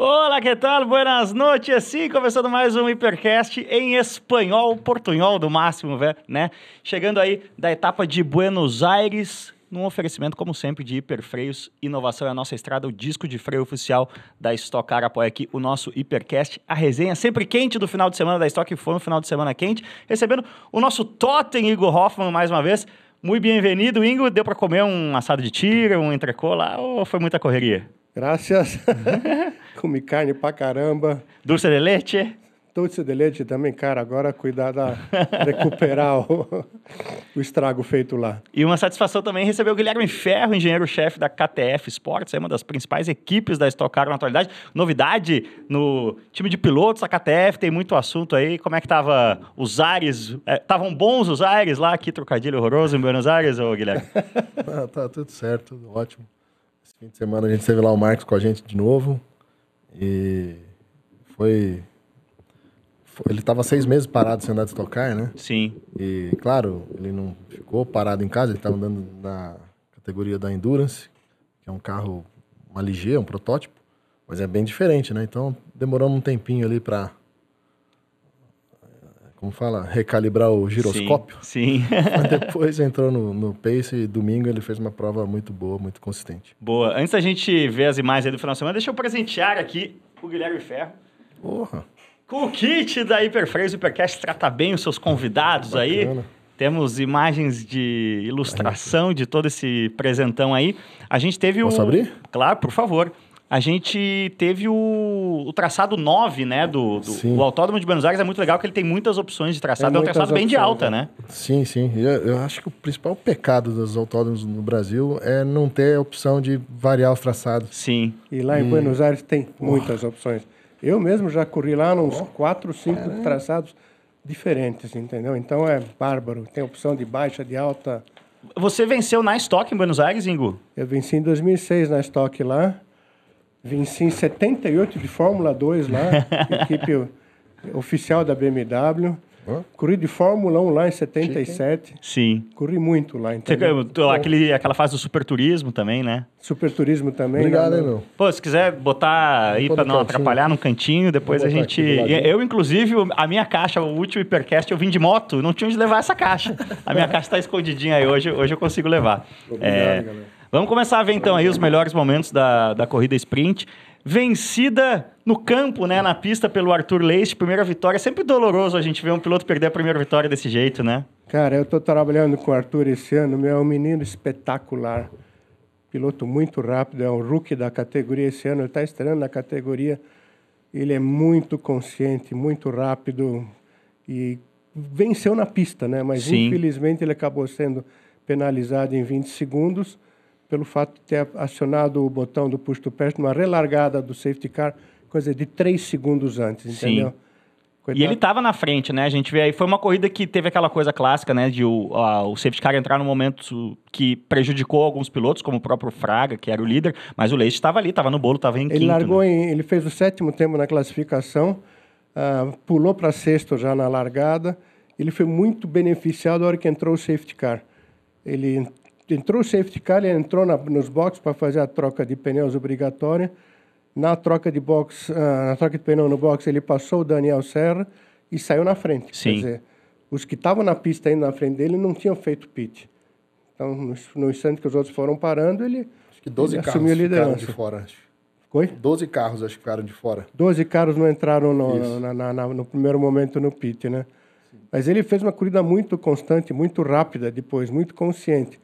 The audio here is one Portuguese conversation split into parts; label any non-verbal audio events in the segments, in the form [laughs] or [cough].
Olá, que tal? Buenas noches! Sim, começando mais um Hipercast em espanhol, portunhol do máximo, né? Chegando aí da etapa de Buenos Aires, num oferecimento, como sempre, de hiperfreios. Inovação é a nossa estrada, o disco de freio oficial da Stock Car. Apoia aqui o nosso hipercast, a resenha sempre quente do final de semana da Stock. Foi um final de semana quente. Recebendo o nosso totem Igor Hoffman mais uma vez. Muito bem-vindo, Ingo. Deu para comer um assado de tira, um entrecô lá ou foi muita correria? Graças. [laughs] Comi carne pra caramba. Dulce de leite? Dulce de leite também, cara. Agora cuidar da recuperar o, o, estrago feito lá. E uma satisfação também receber o Guilherme Ferro, engenheiro-chefe da KTF Sports, é uma das principais equipes da Stock Car na atualidade. Novidade no time de pilotos, a KTF tem muito assunto aí. Como é que tava os ares? Estavam é, bons os ares lá? aqui trocadilho horroroso em Buenos Aires, ô Guilherme? [laughs] ah, tá tudo certo, tudo ótimo fim de semana a gente teve lá o Marcos com a gente de novo. E foi. ele estava seis meses parado sem andar de tocar, né? Sim. E, claro, ele não ficou parado em casa, ele estava andando na categoria da Endurance, que é um carro, uma ligeira, um protótipo, mas é bem diferente, né? Então demoramos um tempinho ali para como fala, recalibrar o giroscópio. Sim. sim. [laughs] Mas [laughs] depois entrou no, no pace e domingo ele fez uma prova muito boa, muito consistente. Boa. Antes da gente ver as imagens aí do final de semana, deixa eu presentear aqui o Guilherme Ferro. Porra. Com o kit da Hyperphrase, o Hypercast trata bem os seus convidados Bacana. aí. Temos imagens de ilustração de todo esse presentão aí. A gente teve Posso Abrir? Claro, por favor a gente teve o, o traçado 9, né? Do, do o Autódromo de Buenos Aires é muito legal, que ele tem muitas opções de traçado. É, é um traçado opções. bem de alta, né? né? Sim, sim. Eu, eu, acho que o principal pecado dos autódromos no Brasil é não ter a opção de variar os traçados. Sim. E lá em hum. Buenos Aires tem muitas oh. opções. Eu mesmo já corri lá uns oh. quatro, cinco traçados diferentes, entendeu? Então é bárbaro. Tem opção de baixa, de alta. Você venceu na Stock em Buenos Aires, Ingo? Eu venci em 2006 na Stock lá. Venci em 78 de Fórmula 2 lá, [laughs] equipe oficial da BMW. Corri de Fórmula 1 lá em 77. Sim. Corri muito lá, então. Você, aquele, aquela fase do superturismo também, né? Superturismo também. Obrigado, né? meu. Pô, se quiser botar aí para não cantinho. atrapalhar num cantinho, depois a gente. Eu, inclusive, a minha caixa, o último hipercast, eu vim de moto, não tinha onde levar essa caixa. A minha caixa está escondidinha aí, hoje, hoje eu consigo levar. Obrigado, é... galera. Vamos começar a ver então aí os melhores momentos da, da corrida sprint. Vencida no campo, né? Na pista pelo Arthur Leite, primeira vitória. Sempre doloroso a gente ver um piloto perder a primeira vitória desse jeito, né? Cara, eu tô trabalhando com o Arthur esse ano, é um menino espetacular. Piloto muito rápido, é um rookie da categoria esse ano, ele está estreando na categoria. Ele é muito consciente, muito rápido e venceu na pista, né? Mas Sim. infelizmente ele acabou sendo penalizado em 20 segundos pelo fato de ter acionado o botão do push to pass numa relargada do safety car, coisa de três segundos antes, Sim. entendeu? E ele estava na frente, né? A gente vê aí, foi uma corrida que teve aquela coisa clássica, né? De o, a, o safety car entrar no momento que prejudicou alguns pilotos, como o próprio Fraga, que era o líder, mas o Leite estava ali, estava no bolo, estava em ele quinto. Ele largou né? em, ele fez o sétimo tempo na classificação, uh, pulou para sexto já na largada, ele foi muito beneficiado na hora que entrou o safety car. Ele entrou o safety car, ele entrou na, nos boxes para fazer a troca de pneus obrigatória. Na troca de box, uh, na troca de pneu no box, ele passou o Daniel Serra e saiu na frente. Sim. Quer dizer, os que estavam na pista indo na frente dele não tinham feito pit. Então, no, no instante que os outros foram parando, ele, acho que 12 carros assumiu a liderança. Ficaram de fora, Foi? 12 carros, acho que ficaram de fora. 12 carros não entraram no, na, na, na, no primeiro momento no pit, né? Sim. Mas ele fez uma corrida muito constante, muito rápida depois, muito consciente.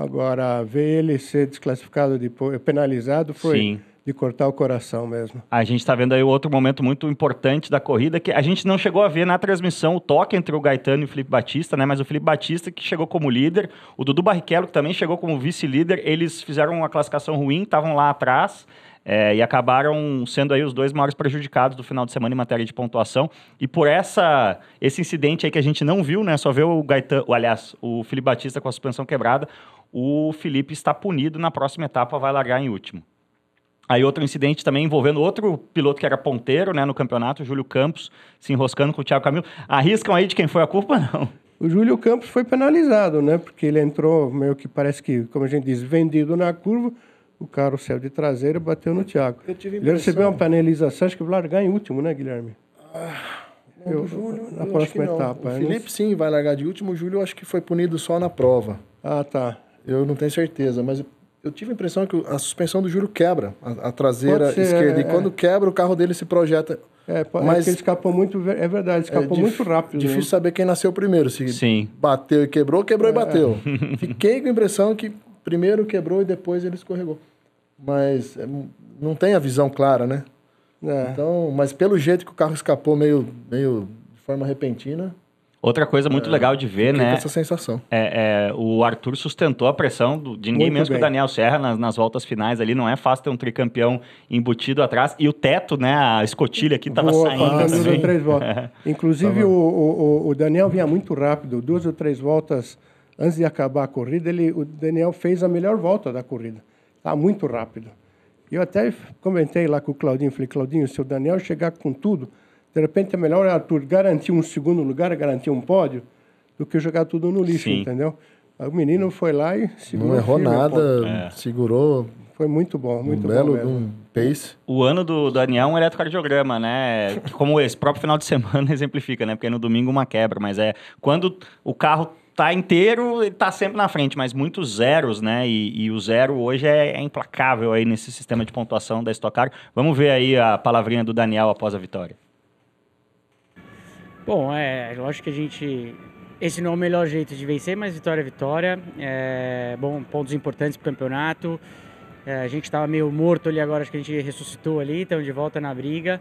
Agora, ver ele ser desclassificado, de, penalizado, foi Sim. de cortar o coração mesmo. A gente está vendo aí outro momento muito importante da corrida, que a gente não chegou a ver na transmissão o toque entre o Gaetano e o Felipe Batista, né? Mas o Felipe Batista que chegou como líder, o Dudu Barrichello que também chegou como vice-líder, eles fizeram uma classificação ruim, estavam lá atrás, é, e acabaram sendo aí os dois maiores prejudicados do final de semana em matéria de pontuação. E por essa esse incidente aí que a gente não viu, né? Só vê o Gaetano, aliás, o Felipe Batista com a suspensão quebrada, o Felipe está punido na próxima etapa, vai largar em último. Aí outro incidente também envolvendo outro piloto que era ponteiro né, no campeonato, Júlio Campos, se enroscando com o Thiago Camilo. Arriscam aí de quem foi a culpa, [laughs] não? O Júlio Campos foi penalizado, né? Porque ele entrou meio que parece que, como a gente diz, vendido na curva. O o saiu de traseira e bateu no Thiago. Eu tive ele recebeu uma penalização, acho que vai largar em último, né, Guilherme? Ah. Eu, Júlio, na próxima etapa. O é Felipe, sim, vai largar de último. O Júlio, acho que foi punido só na prova. Ah, tá. Eu não tenho certeza, mas eu tive a impressão que a suspensão do juro quebra a, a traseira ser, esquerda. É, e é. quando é. quebra, o carro dele se projeta. É, é mas é ele escapou muito, é verdade, é escapou é muito rápido. Difícil né? saber quem nasceu primeiro, se Sim. bateu e quebrou, quebrou e bateu. [laughs] Fiquei com a impressão que primeiro quebrou e depois ele escorregou. Mas não tem a visão clara, né? Então, mas pelo jeito que o carro escapou meio, meio de forma repentina, Outra coisa muito é, legal de ver, né? Essa sensação. É, é, o Arthur sustentou a pressão do, de ninguém muito menos que o Daniel Serra nas, nas, voltas finais ali. Não é fácil ter um tricampeão embutido atrás. E o teto, né? A escotilha aqui estava saindo. Duas ou três voltas. [laughs] Inclusive, tá o, o, o, Daniel vinha muito rápido. Duas ou três voltas antes de acabar a corrida, ele, o Daniel fez a melhor volta da corrida. Tá muito rápido. Eu até comentei lá com o Claudinho. Falei, Claudinho, se o Daniel chegar com tudo de repente é melhor, Arthur, garantir um segundo lugar, garantir um pódio, do que jogar tudo no lixo, Sim. entendeu? Aí o menino foi lá e segurou. Não errou nada, é. segurou. Foi muito bom, muito um belo, bom. um pace. O ano do Daniel é um eletrocardiograma, né? Como esse próprio final de semana [laughs] exemplifica, né? Porque no domingo uma quebra, mas é quando o carro tá inteiro, ele tá sempre na frente, mas muitos zeros, né? E, e o zero hoje é, é, implacável aí nesse sistema de pontuação da Stock Car. Vamos ver aí a palavrinha do Daniel após a vitória. Bom, é lógico que a gente. Esse não é o melhor jeito de vencer, mas vitória é vitória. É, bom, pontos importantes para o campeonato. É, a gente estava meio morto ali agora, acho que a gente ressuscitou ali, estamos de volta na briga.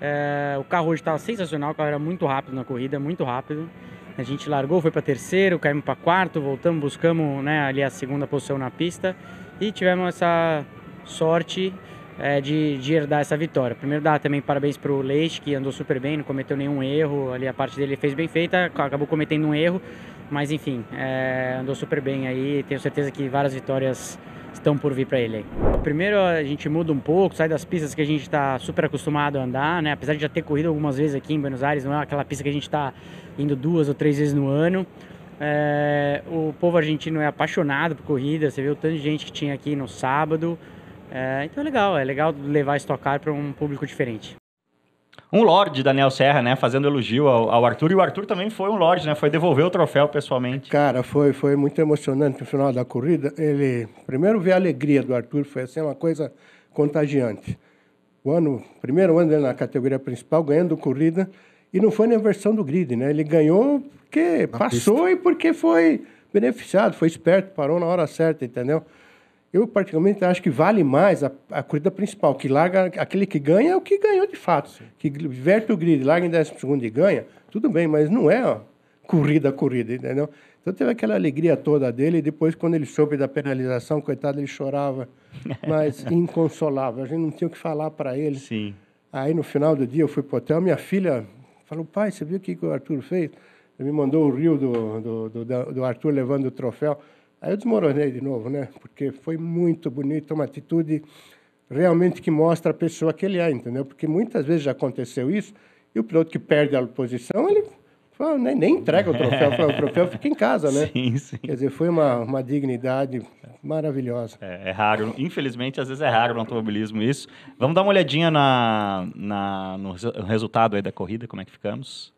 É, o carro hoje estava sensacional, o carro era muito rápido na corrida, muito rápido. A gente largou, foi para terceiro, caímos para quarto, voltamos, buscamos né, ali a segunda posição na pista e tivemos essa sorte é, de, de, herdar essa vitória. Primeiro dar também parabéns para o Leite, que andou super bem, não cometeu nenhum erro, ali a parte dele fez bem feita, acabou cometendo um erro, mas enfim, é, andou super bem aí, tenho certeza que várias vitórias estão por vir para ele aí. Primeiro a gente muda um pouco, sai das pistas que a gente está super acostumado a andar, né? Apesar de já ter corrido algumas vezes aqui em Buenos Aires, não é aquela pista que a gente está indo duas ou três vezes no ano. É, o povo argentino é apaixonado por corrida, você viu o tanto de gente que tinha aqui no sábado. É, então é legal, é legal levar Stock Car para um público diferente. Um Lorde, Daniel Serra, né? Fazendo elogio ao, ao, Arthur. E o Arthur também foi um Lorde, né? Foi devolver o troféu pessoalmente. Cara, foi, foi muito emocionante no final da corrida. Ele. Primeiro ver a alegria do Arthur, foi assim uma coisa contagiante. O ano, primeiro ano dele na categoria principal, ganhando corrida. E não foi na versão do grid, né? Ele ganhou porque na passou pista. e porque foi beneficiado, foi esperto, parou na hora certa, entendeu? Eu, particularmente, acho que vale mais a, a corrida principal, que larga aquele que ganha é o que ganhou de fato. Sim. Que verte o grid, larga em décimo segundo e ganha, tudo bem, mas não é ó, corrida a corrida, entendeu? Então teve aquela alegria toda dele, e depois, quando ele soube da penalização, coitado, ele chorava, [laughs] mas inconsolável. A gente não tinha o que falar para ele. Sim. Aí, no final do dia, eu fui para o hotel, minha filha falou: pai, você viu o que, que o Arthur fez? Ele me mandou o rio do, do, do, do Arthur levando o troféu. Aí eu desmoronei de novo, né? Porque foi muito bonito, uma atitude realmente que mostra a pessoa que ele é, entendeu? Porque muitas vezes já aconteceu isso, e o piloto que perde a posição, ele fala, nem, nem, entrega o troféu, fala, o troféu fica em casa, né? [laughs] Sim, sim. Quer dizer, foi uma, uma dignidade maravilhosa. É, é, raro, infelizmente, às vezes é raro no automobilismo isso. Vamos dar uma olhadinha na, na, no resultado aí da corrida, como é que ficamos?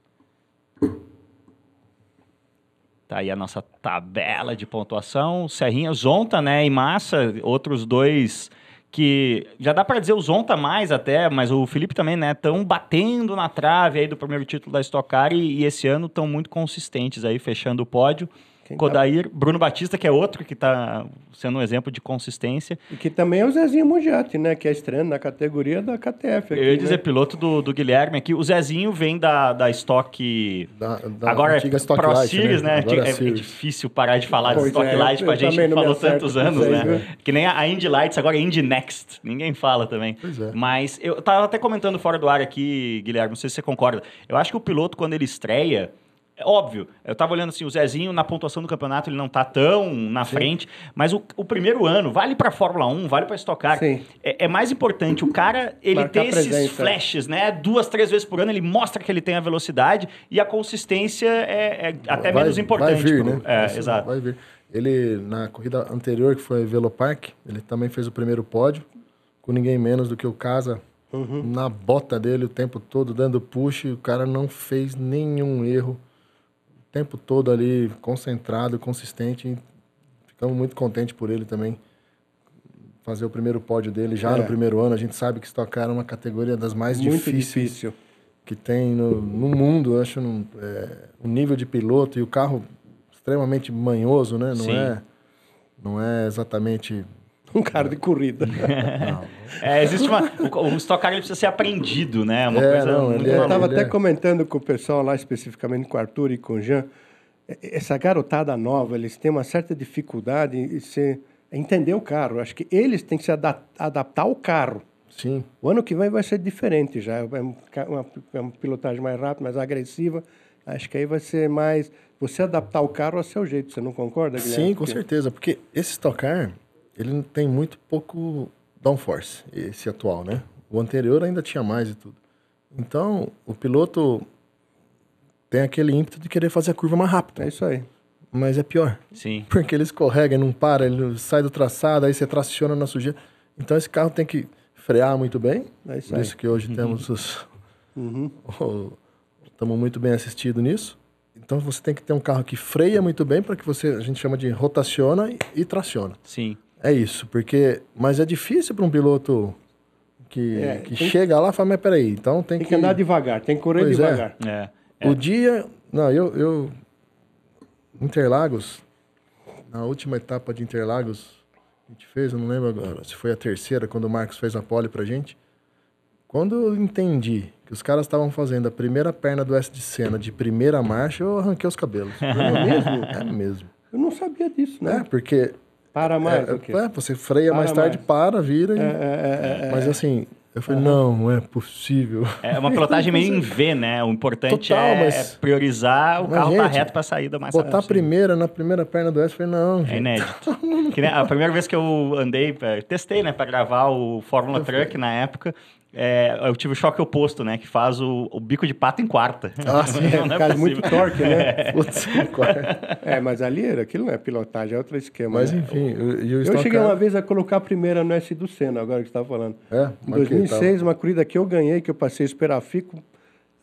Tá aí a nossa tabela de pontuação. Serrinha, Zonta, né, e Massa, outros dois que já dá para dizer o Zonta mais até, mas o Felipe também, né, estão batendo na trave aí do primeiro título da Stock Car e, e esse ano estão muito consistentes aí, fechando o pódio. Quem tá Kodair, Bruno Batista, que é outro que está sendo um exemplo de consistência. E que também é o Zezinho Mugiati, né? Que é estreando na categoria da KTF. Aqui, Eu ia dizer né? piloto do, do Guilherme aqui. O Zezinho vem da, da Stock. Da, da Agora é antiga Stock Pro Light, né? Series, né? né? É, é, difícil parar de falar pois de Stock é, Light com a gente que falou tantos anos, né? Que nem a Indy Lights, agora é Indy Next. Ninguém fala também. Pois é. Mas eu tava até comentando fora do ar aqui, Guilherme, não sei se você concorda. Eu acho que o piloto, quando ele estreia, é óbvio, eu tava olhando assim, o Zezinho na pontuação do campeonato ele não tá tão na Sim. frente, mas o, o, primeiro ano vale para Fórmula 1, vale para Stock Car. É, é, mais importante o cara ele ter esses presença. flashes, né? Duas, três vezes por ano ele mostra que ele tem a velocidade e a consistência é, é até vai, menos importante. Vai vir, pro, né? É, Isso, exato. Vai vir. Ele na corrida anterior que foi Velopark, ele também fez o primeiro pódio com ninguém menos do que o Casa uhum. na bota dele o tempo todo dando push, o cara não fez nenhum erro tempo todo ali concentrado, consistente. Ficamos muito contentes por ele também. Fazer o primeiro pódio dele já é. no primeiro ano. A gente sabe que estocar é uma categoria das mais muito difíceis difícil. que tem no, no mundo. Eu acho no, é, o nível de piloto e o carro extremamente manhoso, né? Não, é, não é exatamente um cara de corrida. [laughs] é, existe uma. O, o Stock Car ele precisa ser aprendido, né? Uma é, coisa não, muito Eu é- estava até comentando com o pessoal lá, especificamente com o Arthur e com o Jean. É, é, essa garotada nova, eles têm uma certa dificuldade em ser, entender o carro. Acho que eles têm que se adaptar ao carro. Sim. O ano que vem vai ser diferente já. É uma, é uma pilotagem mais rápida, mais agressiva. Acho que aí vai ser mais. Você adaptar o carro ao seu jeito, você não concorda, Guilherme? Sim, com certeza. Porque esse tocar, ele tem muito pouco downforce, esse atual, né? O anterior ainda tinha mais e tudo. Então, o piloto tem aquele ímpeto de querer fazer a curva mais rápida. É isso aí. Mas é pior. Sim. Porque ele escorrega, ele não para, ele sai do traçado, aí você traciona na sujeira. Então, esse carro tem que frear muito bem. É isso Por aí. isso que hoje uhum. temos os... Uhum. Estamos muito bem assistidos nisso. Então você tem que ter um carro que freia muito bem para que você, a gente chama de rotaciona e, e traciona. Sim. É isso, porque. Mas é difícil para um piloto que, é, que chega lá e fala, mas peraí, então tem, tem que. Tem que andar devagar, tem que correr pois é. devagar. É. É, o dia. Não, eu, eu. Interlagos, na última etapa de Interlagos, a gente fez, eu não lembro agora se foi a terceira, quando o Marcos fez a pole pra gente. Quando eu entendi que os caras estavam fazendo a primeira perna do S de cena de primeira marcha, eu arranquei os cabelos. [laughs] é mesmo? É mesmo. Eu não sabia disso, né? É, porque para é, mais. É, é, você freia mais tarde, para, vira. E... É, é, é, mas assim, eu falei, uhum. não, não é possível. É uma pilotagem [laughs] meio em V, né? O importante Total, é, mas... priorizar o mas carro gente, tá reto para a saída mais Botar a primeira na primeira perna do S, eu falei, não. Gente. É inédito. [laughs] que, né, a primeira vez que eu andei, testei, né, para gravar o Fórmula Truck fui. na época, é, eu tive o choque oposto, né? Que faz o, o bico de pato em quarta. Ah, [laughs] Nossa, não, é, não é muito torque, né? É. Putz, [laughs] é, mas ali era, aquilo não é pilotagem, é outro esquema. Mas né? enfim, eu, eu, eu cheguei cara... É- uma vez a colocar a primeira no S do Senna, agora que você estava falando. É, em 2006, uma corrida que eu ganhei, que eu passei esperafico.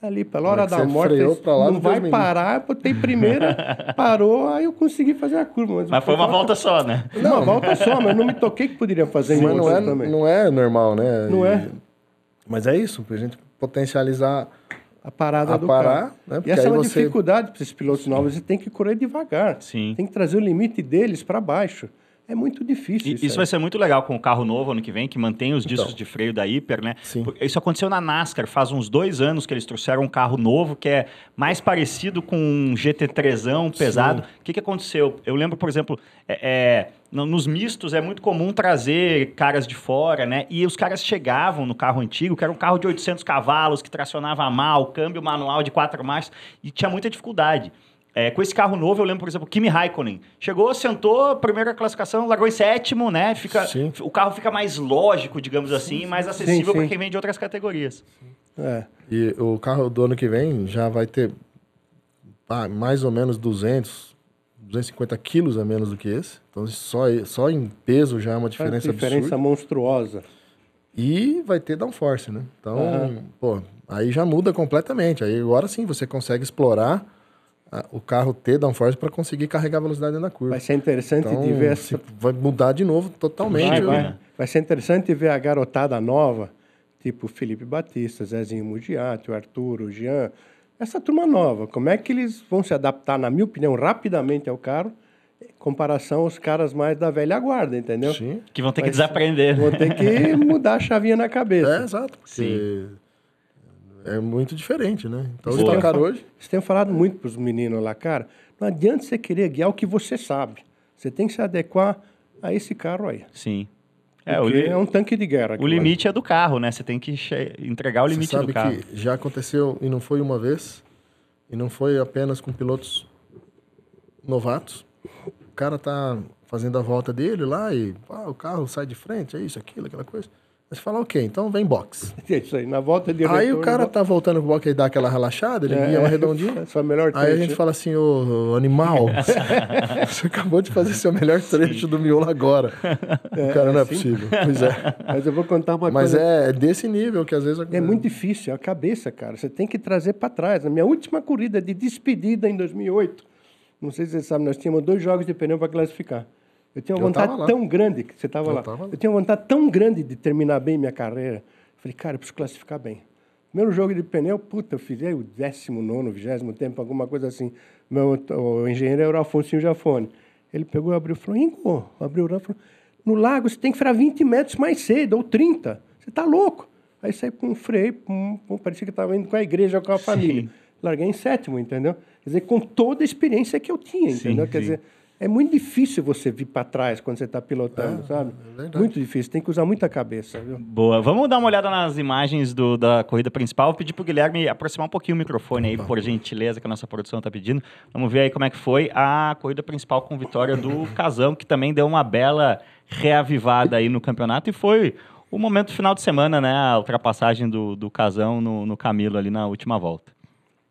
Ali, pela hora da morte, não vai parar, botei primeira, [laughs] parou, aí eu consegui fazer a curva. Mas, mas foi uma volta só, né? Não, uma volta só, mas não me toquei que poderia fazer Sim, em mas não é, também. não é normal, né? Não é. Mas é isso, para a gente potencializar a parada a do parar, carro. Né? E essa é uma você... dificuldade para esses pilotos Sim. novos, eles têm que correr devagar. Sim. Tem que trazer o limite deles para baixo. É muito difícil. E, isso, isso vai ser muito legal com o carro novo ano que vem, que mantém os discos então, de freio da Hiper, né? Sim. Isso aconteceu na NASCAR, faz uns dois anos que eles trouxeram um carro novo que é mais parecido com um GT3 pesado. O que, que aconteceu? Eu lembro, por exemplo, é, é nos mistos é muito comum trazer caras de fora, né? E os caras chegavam no carro antigo, que era um carro de 800 cavalos, que tracionava mal, câmbio manual de quatro marchas, e tinha muita dificuldade. É, com esse carro novo, eu lembro, por exemplo, Kimi Raikkonen. Chegou, sentou, primeira classificação, largou em sétimo, né? Fica, o carro fica mais lógico, digamos assim, mais acessível para quem vem de outras categorias. É, e o carro do ano que vem já vai ter ah, mais ou menos 200, 250 quilos a menos do que esse. Então, só, só em peso já é uma diferença é uma diferença absurda. monstruosa. E vai ter downforce, né? Então, ah. pô, aí já muda completamente. Aí agora sim você consegue explorar a, ah, o carro ter downforce para conseguir carregar a velocidade na curva. Vai ser interessante então, de ver. Essa... Vai mudar de novo totalmente. Vai, vai. Né? vai ser interessante ver a garotada nova, tipo Felipe Batista, Zezinho Mugiati, o Arthur, o Jean essa turma nova, como é que eles vão se adaptar, na minha opinião, rapidamente ao carro, em comparação aos caras mais da velha guarda, entendeu? Sim. Que vão ter Mas que desaprender. Vão ter que [laughs] mudar a chavinha na cabeça. É, exato. Sim. É muito diferente, né? Então, Boa. tocar hoje. Você tem falado muito para os meninos lá, cara. Não adianta você querer guiar o que você sabe. Você tem que se adequar a esse carro aí. Sim. É, li... é um tanque de guerra. O limite é do carro, né? Você tem que entregar o limite Você sabe do carro. Que já aconteceu e não foi uma vez, e não foi apenas com pilotos novatos. O cara tá fazendo a volta dele lá e ah, o carro sai de frente, é isso, aquilo, aquela coisa. Você fala, ok, então vem box. [laughs] É isso aí, na volta de. Aí retorno, o cara tá voltando pro box e dá aquela relaxada, ele é, guia uma é, redondinha. [laughs] melhor trecho. Aí a gente fala assim, ô animal, [laughs] você acabou de fazer seu melhor trecho Sim. do miolo agora. É, o cara não é assim? possível. Pois é. Mas eu vou contar uma Mas coisa. Mas é desse nível que às vezes acontece. É muito difícil, a cabeça, cara. Você tem que trazer para trás. Na minha última corrida de despedida em 2008, não sei se vocês sabem nós tínhamos dois jogos de pneu para classificar. Eu tinha uma vontade tão grande que você estava lá. lá. Eu tinha uma vontade tão grande de terminar bem minha carreira. Falei, cara, eu preciso classificar bem. Primeiro jogo de pneu, puta, eu fiz aí o 19, 20 tempo, alguma coisa assim. Meu, o engenheiro era o Afonso Jafone. Ele pegou e abriu e falou: Ingo, abriu o ramo falou: no lago você tem que furar 20 metros mais cedo, ou 30. Você está louco. Aí saí com um freio, pum, pum, parecia que estava indo com a igreja, com a família. Sim. Larguei em sétimo, entendeu? Quer dizer, com toda a experiência que eu tinha, entendeu? Sim, Quer sim. dizer é muito difícil você vir para trás quando você está pilotando, é, sabe? É muito difícil, tem que usar muita cabeça. Viu? Boa. Vamos dar uma olhada nas imagens do, da corrida principal. Vou Pedir para o Guilherme aproximar um pouquinho o microfone aí, por gentileza, que a nossa produção está pedindo. Vamos ver aí como é que foi a corrida principal com vitória do [laughs] Casão, que também deu uma bela reavivada aí no campeonato e foi o momento final de semana, né? A ultrapassagem do, do Casão no, no Camilo ali na última volta.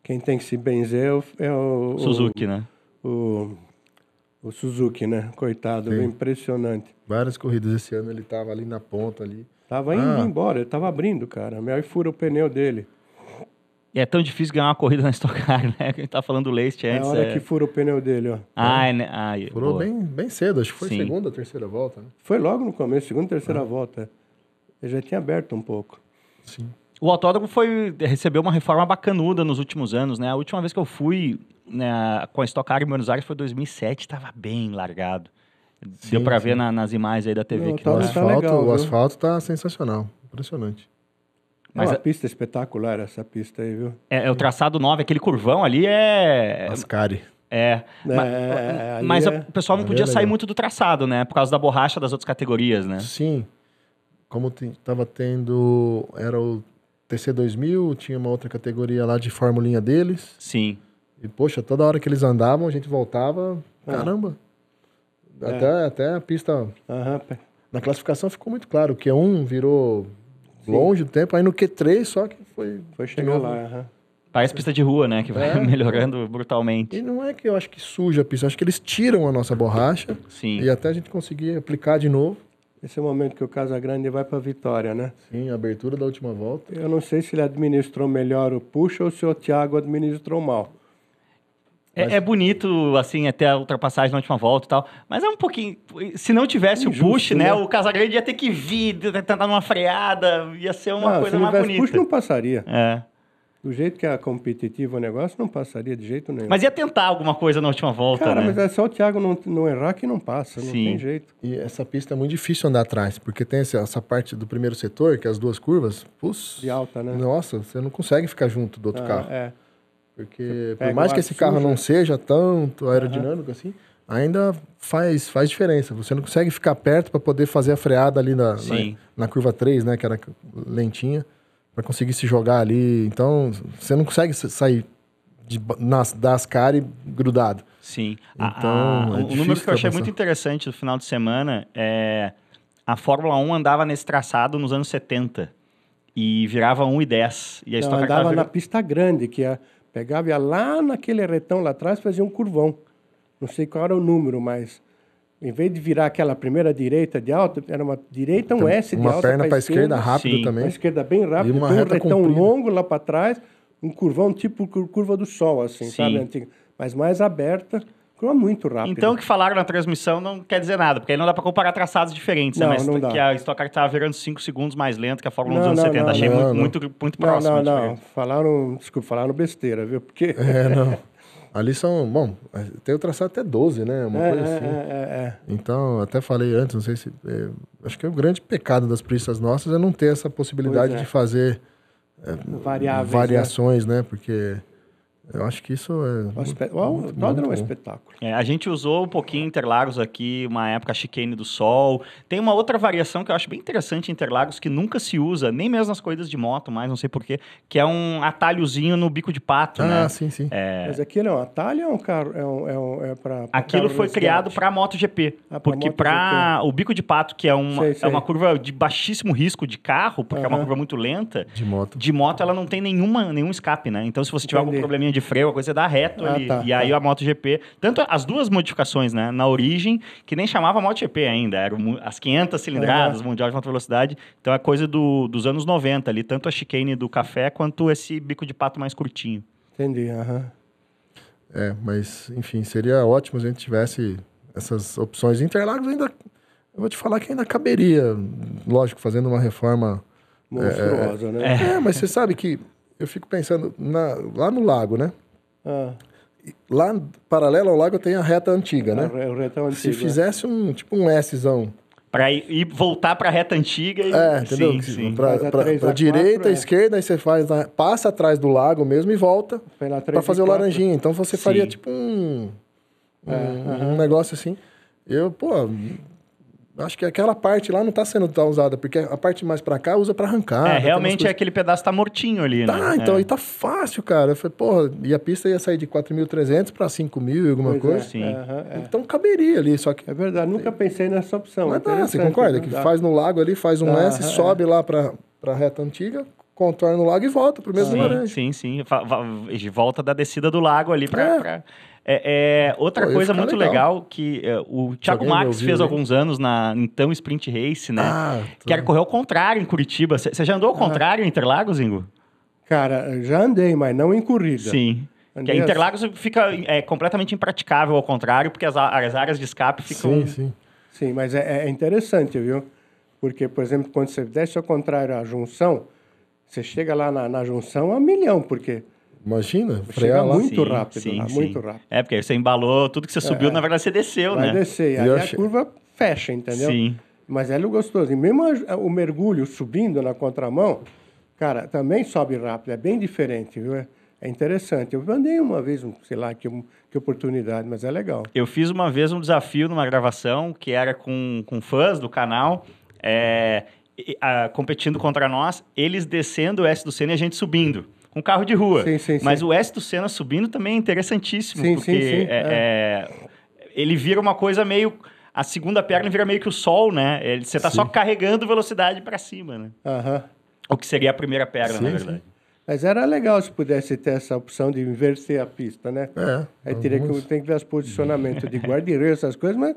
Quem tem que se benzer é o. É Suzuki, o, né? O o Suzuki, né? Coitado, Sim. impressionante. Várias corridas esse ano ele tava ali na ponta ali. Tava indo ah. embora, tava abrindo, cara. melhor aí fura o pneu dele. E é tão difícil ganhar uma corrida na Stock Car, né? a gente tá falando do Leite antes. É a hora é... que furou o pneu dele, ó. Ah, é. né? furou bem, bem cedo, acho que foi Sim. segunda, terceira volta, né? Foi logo no começo, segunda, terceira ah. volta. Ele já tinha aberto um pouco. Sim. O autódromo foi, recebeu uma reforma bacanuda nos últimos anos, né? A última vez que eu fui né, com a Stock Car em Buenos Aires foi 2007, estava bem largado. Sim, Deu para ver na, nas imagens aí da TV. Não, que tá, o, asfalto, tá legal, o asfalto tá sensacional, impressionante. Mas é uma a... É- pista espetacular essa pista aí, viu? É, é o traçado 9, é aquele curvão ali é... Ascari. É, é, é mas, mas o pessoal não podia sair muito do traçado, né? Por causa da borracha das outras categorias, né? Sim, como estava tendo... Era o TC2000, tinha uma outra categoria lá de formulinha deles. Sim. E, poxa, toda hora que eles andavam, a gente voltava, é. caramba. É. Até, até a pista... Uhum. Na classificação ficou muito claro, que um virou Sim. longe do tempo, aí no Q3 só que foi... Foi chegar lá, uhum. Parece pista de rua, né? Que vai é. [laughs] melhorando brutalmente. E não é que eu acho que suja a pista, acho que eles tiram a nossa borracha. Sim. E até a gente conseguir aplicar de novo. Esse é o momento que o Casagrande vai para a vitória, né? Sim, abertura da última volta. Eu não sei se ele administrou melhor o puxa ou se o Thiago administrou mal. É, mas... é bonito, assim, até a ultrapassagem na última volta e tal. Mas é um pouquinho. Se não tivesse Injusto, o push, né? né? O Casagrande ia ter que vir, tentar uma freada, ia ser uma não, coisa mais bonita. Se tivesse push, não passaria. É. Do jeito que é competitivo o negócio, não passaria de jeito nenhum. Mas ia tentar alguma coisa na última volta, Cara, né? mas é só o Thiago não, não errar que não passa, Sim. não tem jeito. E essa pista é muito difícil andar atrás, porque tem essa, essa parte do primeiro setor, que é as duas curvas, pus, de alta, né? Nossa, você não consegue ficar junto do outro ah, carro. É. Porque por mais que esse carro suja. não é. seja tanto aerodinâmico uhum. assim, ainda faz, faz diferença. Você não consegue ficar perto para poder fazer a freada ali na, na, na curva 3, né, que era lentinha para conseguir se jogar ali. Então, você não consegue sair de, nas, das caras e grudado. Sim. Então, a, a, então, é o número que eu achei muito interessante do final de semana é a Fórmula 1 andava nesse traçado nos anos 70 e virava 1 e 10. E a Não, andava na pista grande, que a, pegava ia lá naquele retão lá atrás fazia um curvão. Não sei qual era o número, mas em vez de virar aquela primeira direita de alta, era uma direita, um então, S de uma alta. Uma perna para a esquerda, esquerda rápido sim. também. Uma esquerda bem rápida, um retão comprida. longo lá para trás, um curvão tipo curva do sol, assim, sim. sabe? Antiga, mas mais aberta muito rápido. Então, o que falaram na transmissão não quer dizer nada, porque aí não dá para comparar traçados diferentes, né? não, né? Mas não dá. que a Stock Car estava virando 5 segundos mais lento que a Fórmula 1 dos anos não, 70. Não, Achei muito, muito, muito próximo. Não, não, não. Falaram, desculpa, falaram besteira, viu? Porque... É, [laughs] não. Ali são, bom, tem o traçado até 12, né? Uma é, coisa é, assim. É, é, é. então, até falei antes, não sei se. É, acho que o grande pecado das pistas nossas é não ter essa possibilidade de fazer né? variações, né? né? Porque eu acho que isso é. O, espe... muito, o é um é espetáculo. É, a gente usou um pouquinho Interlagos aqui, uma época chicane do sol. Tem uma outra variação que eu acho bem interessante em Interlagos, que nunca se usa, nem mesmo nas corridas de moto, mas não sei porquê, que é um atalhozinho no bico de pato, ah, né? Ah, sim, sim. É... Mas aquilo é um atalho ou é um carro? É, um, é, um, é pra, pra aquilo foi residente. criado para MotoGP. Ah, porque para o bico de pato, que é uma, sei, sei. é uma curva de baixíssimo risco de carro, porque uh -huh. é uma curva muito lenta. De moto. De moto, ela não tem nenhuma, nenhum escape, né? Então, se você tiver Entendi. algum probleminha de de freio, a coisa dá reto ah, ali. Tá, e tá. aí a MotoGP, tanto as duas modificações, né? Na origem, que nem chamava MotoGP ainda, eram as 500 cilindradas, Mundial de Alta Velocidade. Então é coisa do, dos anos 90 ali, tanto a chicane do café quanto esse bico de pato mais curtinho. Entendi, aham. Uhum. É, mas enfim, seria ótimo se a gente tivesse essas opções. Interlagos ainda, eu vou te falar que ainda caberia, lógico, fazendo uma reforma monstruosa, é, é né? É, é mas você sabe que eu fico pensando na, lá no lago, né? Ah. Lá, paralelo ao lago, tem a reta antiga, né? A reta antiga. Se fizesse um, tipo um Szão. Para ir voltar para a reta antiga e... É, entendeu? Para direita, é. esquerda, aí você faz, passa atrás do lago mesmo e volta para fazer o laranjinha. Então você faria tipo um, um, é, uh -huh. um negócio assim. Eu, pô, acho que aquela parte lá não está sendo tão usada, porque a parte mais para cá usa para arrancar. É, realmente é coisas... é aquele pedaço tá mortinho ali, tá, né? Tá, então, é. e tá fácil, cara. Eu falei, porra, e a pista ia sair de 4.300 para 5.000, alguma pois é, coisa. É, sim. então caberia ali, só que... É verdade, nunca é. pensei nessa opção. Mas dá, você concorda? Que faz no lago ali, faz um uhum, S, sobe lá para a reta antiga, contorna o lago e volta pro mesmo sim, laranja. Sim, sim. De volta da descida do lago ali para... É. Pra é, é, outra Pô, coisa muito legal, legal que é, o Thiago Max fez alguns anos na então Sprint Race, né? Ah, tô... Que era tá. correr ao contrário em Curitiba. Você já andou ao ah. contrário em Interlagos, Ingo? Cara, já andei, mas não em corrida. Sim. Andei que a assim. Interlagos assim. fica é, completamente impraticável ao contrário, porque as, as áreas de escape ficam. Sim, sim. Sim, mas é, é, é interessante, viu? Porque, por exemplo, quando você desce ao contrário a junção, você chega lá na, na junção a milhão, porque Imagina, frear lá. muito sim, rápido, sim, lá, né? sim. muito rápido. É, porque aí você embalou, tudo que você subiu, é, na verdade você desceu, vai né? descer, aí a curva fecha, entendeu? Sim. Mas é gostoso. E mesmo o mergulho subindo na contramão, cara, também sobe rápido, é bem diferente, viu? É, é interessante. Eu mandei uma vez, sei lá que, que oportunidade, mas é legal. Eu fiz uma vez um desafio numa gravação que era com, com fãs do canal. É, competindo contra nós, eles descendo o S do Senna e a gente subindo com carro de rua. Sim, sim, Mas sim. o S do Senna subindo também é interessantíssimo, sim, porque sim, é, é. ele vira uma coisa meio a segunda perna vira meio que o sol, né? Ele, você tá sim. só carregando velocidade para cima, né? Uhum. O que seria a primeira perna, sim, na verdade. Sim. Mas era legal se pudesse ter essa opção de inverter a pista, né? É. Aí teria que, tem que ver os posicionamentos de guarda essas coisas, mas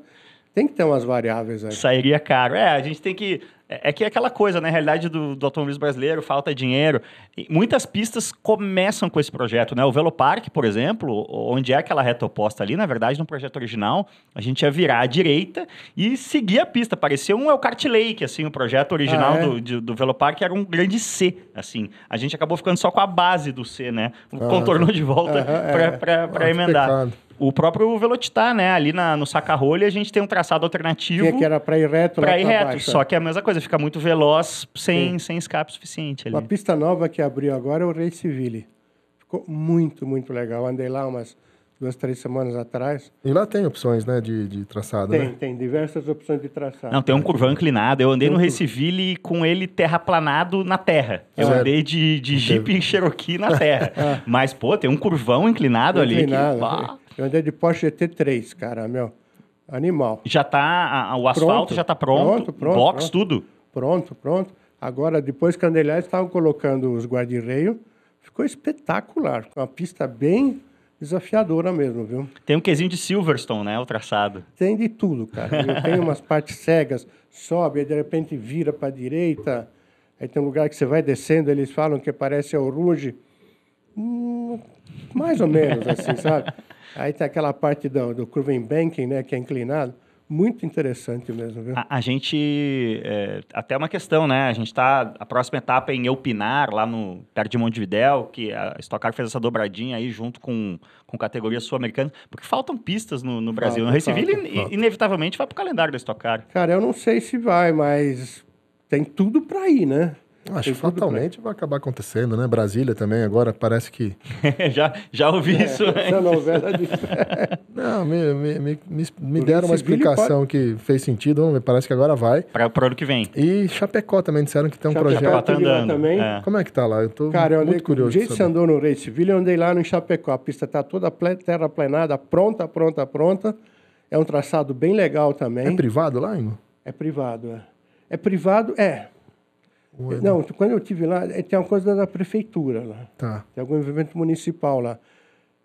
tem que ter umas variáveis aí. Sairia caro. É, a gente tem que é, é que é aquela coisa, né? A realidade do, do automobilismo brasileiro, falta dinheiro. E muitas pistas começam com esse projeto, né? O Velopark, por exemplo, onde é aquela reta oposta ali, na verdade, no projeto original, a gente ia virar à direita e seguir a pista. Parecia um Elkart Lake, assim, o projeto original ah, é? do, de, do Velopark era um grande C, assim. A gente acabou ficando só com a base do C, né? Ah, Contornou de volta ah, para é. emendar. O próprio Velocitar, né? Ali na, no saca-rolha a gente tem um traçado alternativo. Que, é que era para ir reto, Para ir reto, baixo, só é. que é a mesma coisa, fica muito veloz sem, sem escape suficiente ali. Uma pista nova que abriu agora é o Race Civile. Ficou muito, muito legal. Andei lá umas duas, três semanas atrás. E lá tem opções, né, de, de traçado, Tem, né? tem diversas opções de traçado. Não, tem um curvão inclinado. Eu andei tem no Recivile Civile com ele terraplanado na terra. Eu andei de, de Jeep Cherokee na terra. [laughs] ah. Mas, pô, tem um curvão inclinado, inclinado ali. Que, pá, eu andei de Porsche GT3, cara, meu. Animal. Já tá, a, o asfalto já está pronto, pronto, pronto box, pronto, tudo. Pronto, pronto. Agora, depois que Andelés estavam colocando os guarda-reio, ficou espetacular. Uma pista bem desafiadora mesmo, viu? Tem um quesinho de Silverstone, né, o traçado. Tem de tudo, cara. tem umas [laughs] partes cegas, sobe, aí de repente vira para a direita, aí tem um lugar que você vai descendo, eles falam que parece ao Ruge. Hum, mais ou menos assim, sabe? [laughs] Aí tem aquela parte do, do curving banking, né, que é inclinado. Muito interessante mesmo, viu? A, a gente. Eh, é, até uma questão, né? A gente está. A próxima etapa é em Pinar, lá no perto de Montevidéu, que a Stock Car fez essa dobradinha aí junto com, com categoria sul-americana, porque faltam pistas no, no Brasil. Né? Falta, no inevitavelmente, vai para o calendário da Stock Car. Cara, eu não sei se vai, mas tem tudo para ir, né? Acho que né? fatalmente vai acabar acontecendo, né? Brasília também agora parece que. [laughs] já, já ouvi é, isso. Essa Não, de é [laughs] [laughs] Não, me, me, me, me deram uma explicação que fez sentido, parece que agora vai. Para o ano que vem. E Chapecó também disseram que tem um Chapecó projeto. Tá, tá andando. também. É. Como é que tá lá? Eu tô Cara, eu andei, muito curioso. Do jeito que você andou no Rei Civil, eu andei lá no Chapecó. A pista está toda terraplenada, pronta, pronta, pronta. É um traçado bem legal também. É privado lá, irmão? É privado, é. É privado, é. É não, quando eu tive lá, eh, tem uma coisa da prefeitura lá. Tá. Tem algum evento municipal lá.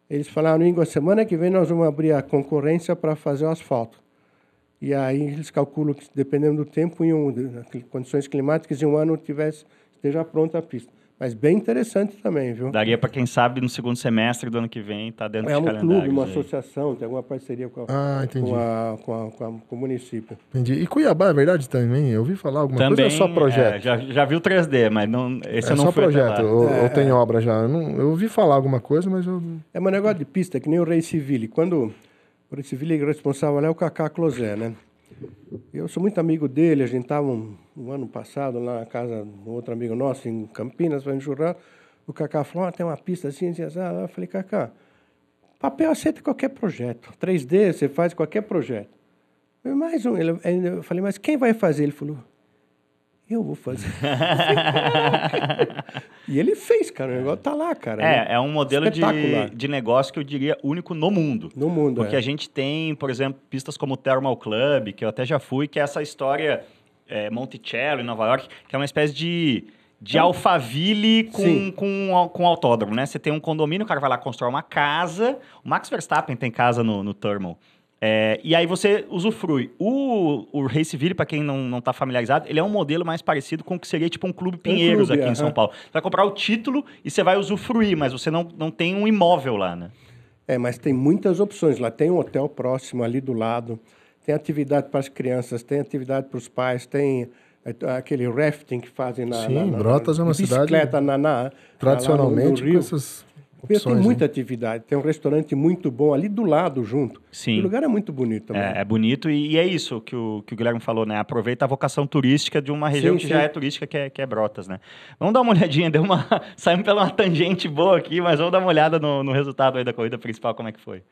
Eles falaram, Ingo, semana que vem nós vamos abrir a concorrência para fazer o asfalto. E aí eles calculam que, dependendo do tempo, em um, condições climáticas, em um ano tivesse, esteja pronta a pista. Mas bem interessante também, viu? Daria para quem sabe no segundo semestre do ano que vem, tá dentro é um clube, uma aí. associação, tem alguma parceria com, a, ah, com, a, com, a, com, com, o município. Entendi. E Cuiabá, é verdade também? Eu ouvi falar alguma também, coisa, é só é, projeto? É, já, já vi o 3D, mas não, esse é eu não só projeto, ou, é, ou, tem é. obra já? Eu, não, eu ouvi falar alguma coisa, mas eu... É, é um negócio de pista, que nem o Rei Civile. Quando o Rei Civile é responsável é o Cacá Closé, né? Eu sou muito amigo dele, a gente estava um, um, ano passado lá na casa de um outro amigo nosso em Campinas, fazendo churrasco. O Cacá falou, ah, tem uma pista assim, assim, assim. Ah, eu falei, Cacá, papel aceita qualquer projeto. 3D você faz qualquer projeto. mais um. Eu falei, mas quem vai fazer? Ele falou, eu vou fazer. [laughs] e ele fez, cara. O negócio tá lá, cara. É, é um modelo de, de negócio que eu diria único no mundo. No mundo, Porque é. a gente tem, por exemplo, pistas como o Thermal Club, que eu até já fui, que é essa história é, Monticello, em Nova York, que é uma espécie de de é. Alphaville com, com, com autódromo, né? Você tem um condomínio, o cara vai lá constrói uma casa. O Max Verstappen tem casa no, no Thermal. É, e aí você usufrui. O, o Raceville, para quem não, não tá familiarizado, ele é um modelo mais parecido com o que seria tipo um clube Pinheiros um clube, aqui é. em São é. Paulo. Você vai comprar o título e você vai usufruir, mas você não, não tem um imóvel lá, né? É, mas tem muitas opções. Lá tem um hotel próximo ali do lado, tem atividade para as crianças, tem atividade para os pais, tem é, aquele rafting que fazem na, Sim, na, na Brotas na, é uma cidade bicicleta na, na tradicionalmente no, no Rio. com essas porque opções, tem muita né? atividade, tem um restaurante muito bom ali do lado, junto. Sim. O lugar é muito bonito também. É, é bonito e, e, é isso que o, que o Guilherme falou, né? Aproveita a vocação turística de uma região sim, que sim. já é turística, que é, que é Brotas, né? Vamos dar uma olhadinha, [laughs] deu uma... saímos pela uma tangente boa aqui, mas vamos dar uma olhada no, no resultado aí da corrida principal, como é que foi.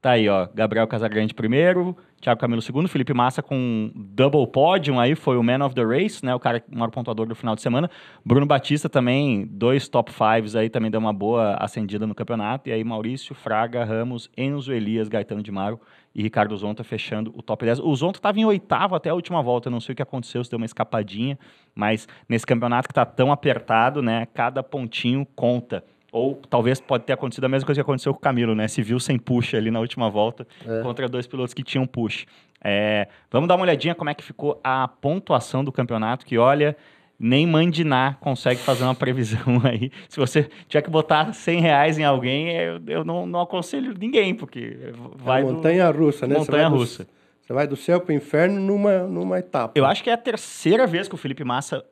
Tá aí, ó. Gabriel Casagrande primeiro, Thiago Camilo segundo, Felipe Massa com double podium aí, foi o man of the race, né? O cara o maior pontuador do final de semana. Bruno Batista também, dois top fives aí, também deu uma boa ascendida no campeonato. E aí Maurício, Fraga, Ramos, Enzo Elias, Gaetano de Maro e Ricardo Zonta fechando o top 10. O Zonta estava em oitavo até a última volta, não sei o que aconteceu, se deu uma escapadinha, mas nesse campeonato que tá tão apertado, né? Cada pontinho conta. Ou talvez pode ter acontecido a mesma coisa que aconteceu com o Camilo, né? Se viu sem push ali na última volta é. contra dois pilotos que tinham push. É, vamos dar uma olhadinha como é que ficou a pontuação do campeonato, que olha, nem Mandiná consegue fazer uma previsão [laughs] aí. Se você tiver que botar 100 reais em alguém, eu, é, eu não, não, aconselho ninguém, porque vai. É montanha russa, do... né? Montanha russa. Você vai do céu para o inferno numa, numa etapa. Eu acho que é a terceira vez que o Felipe Massa assume,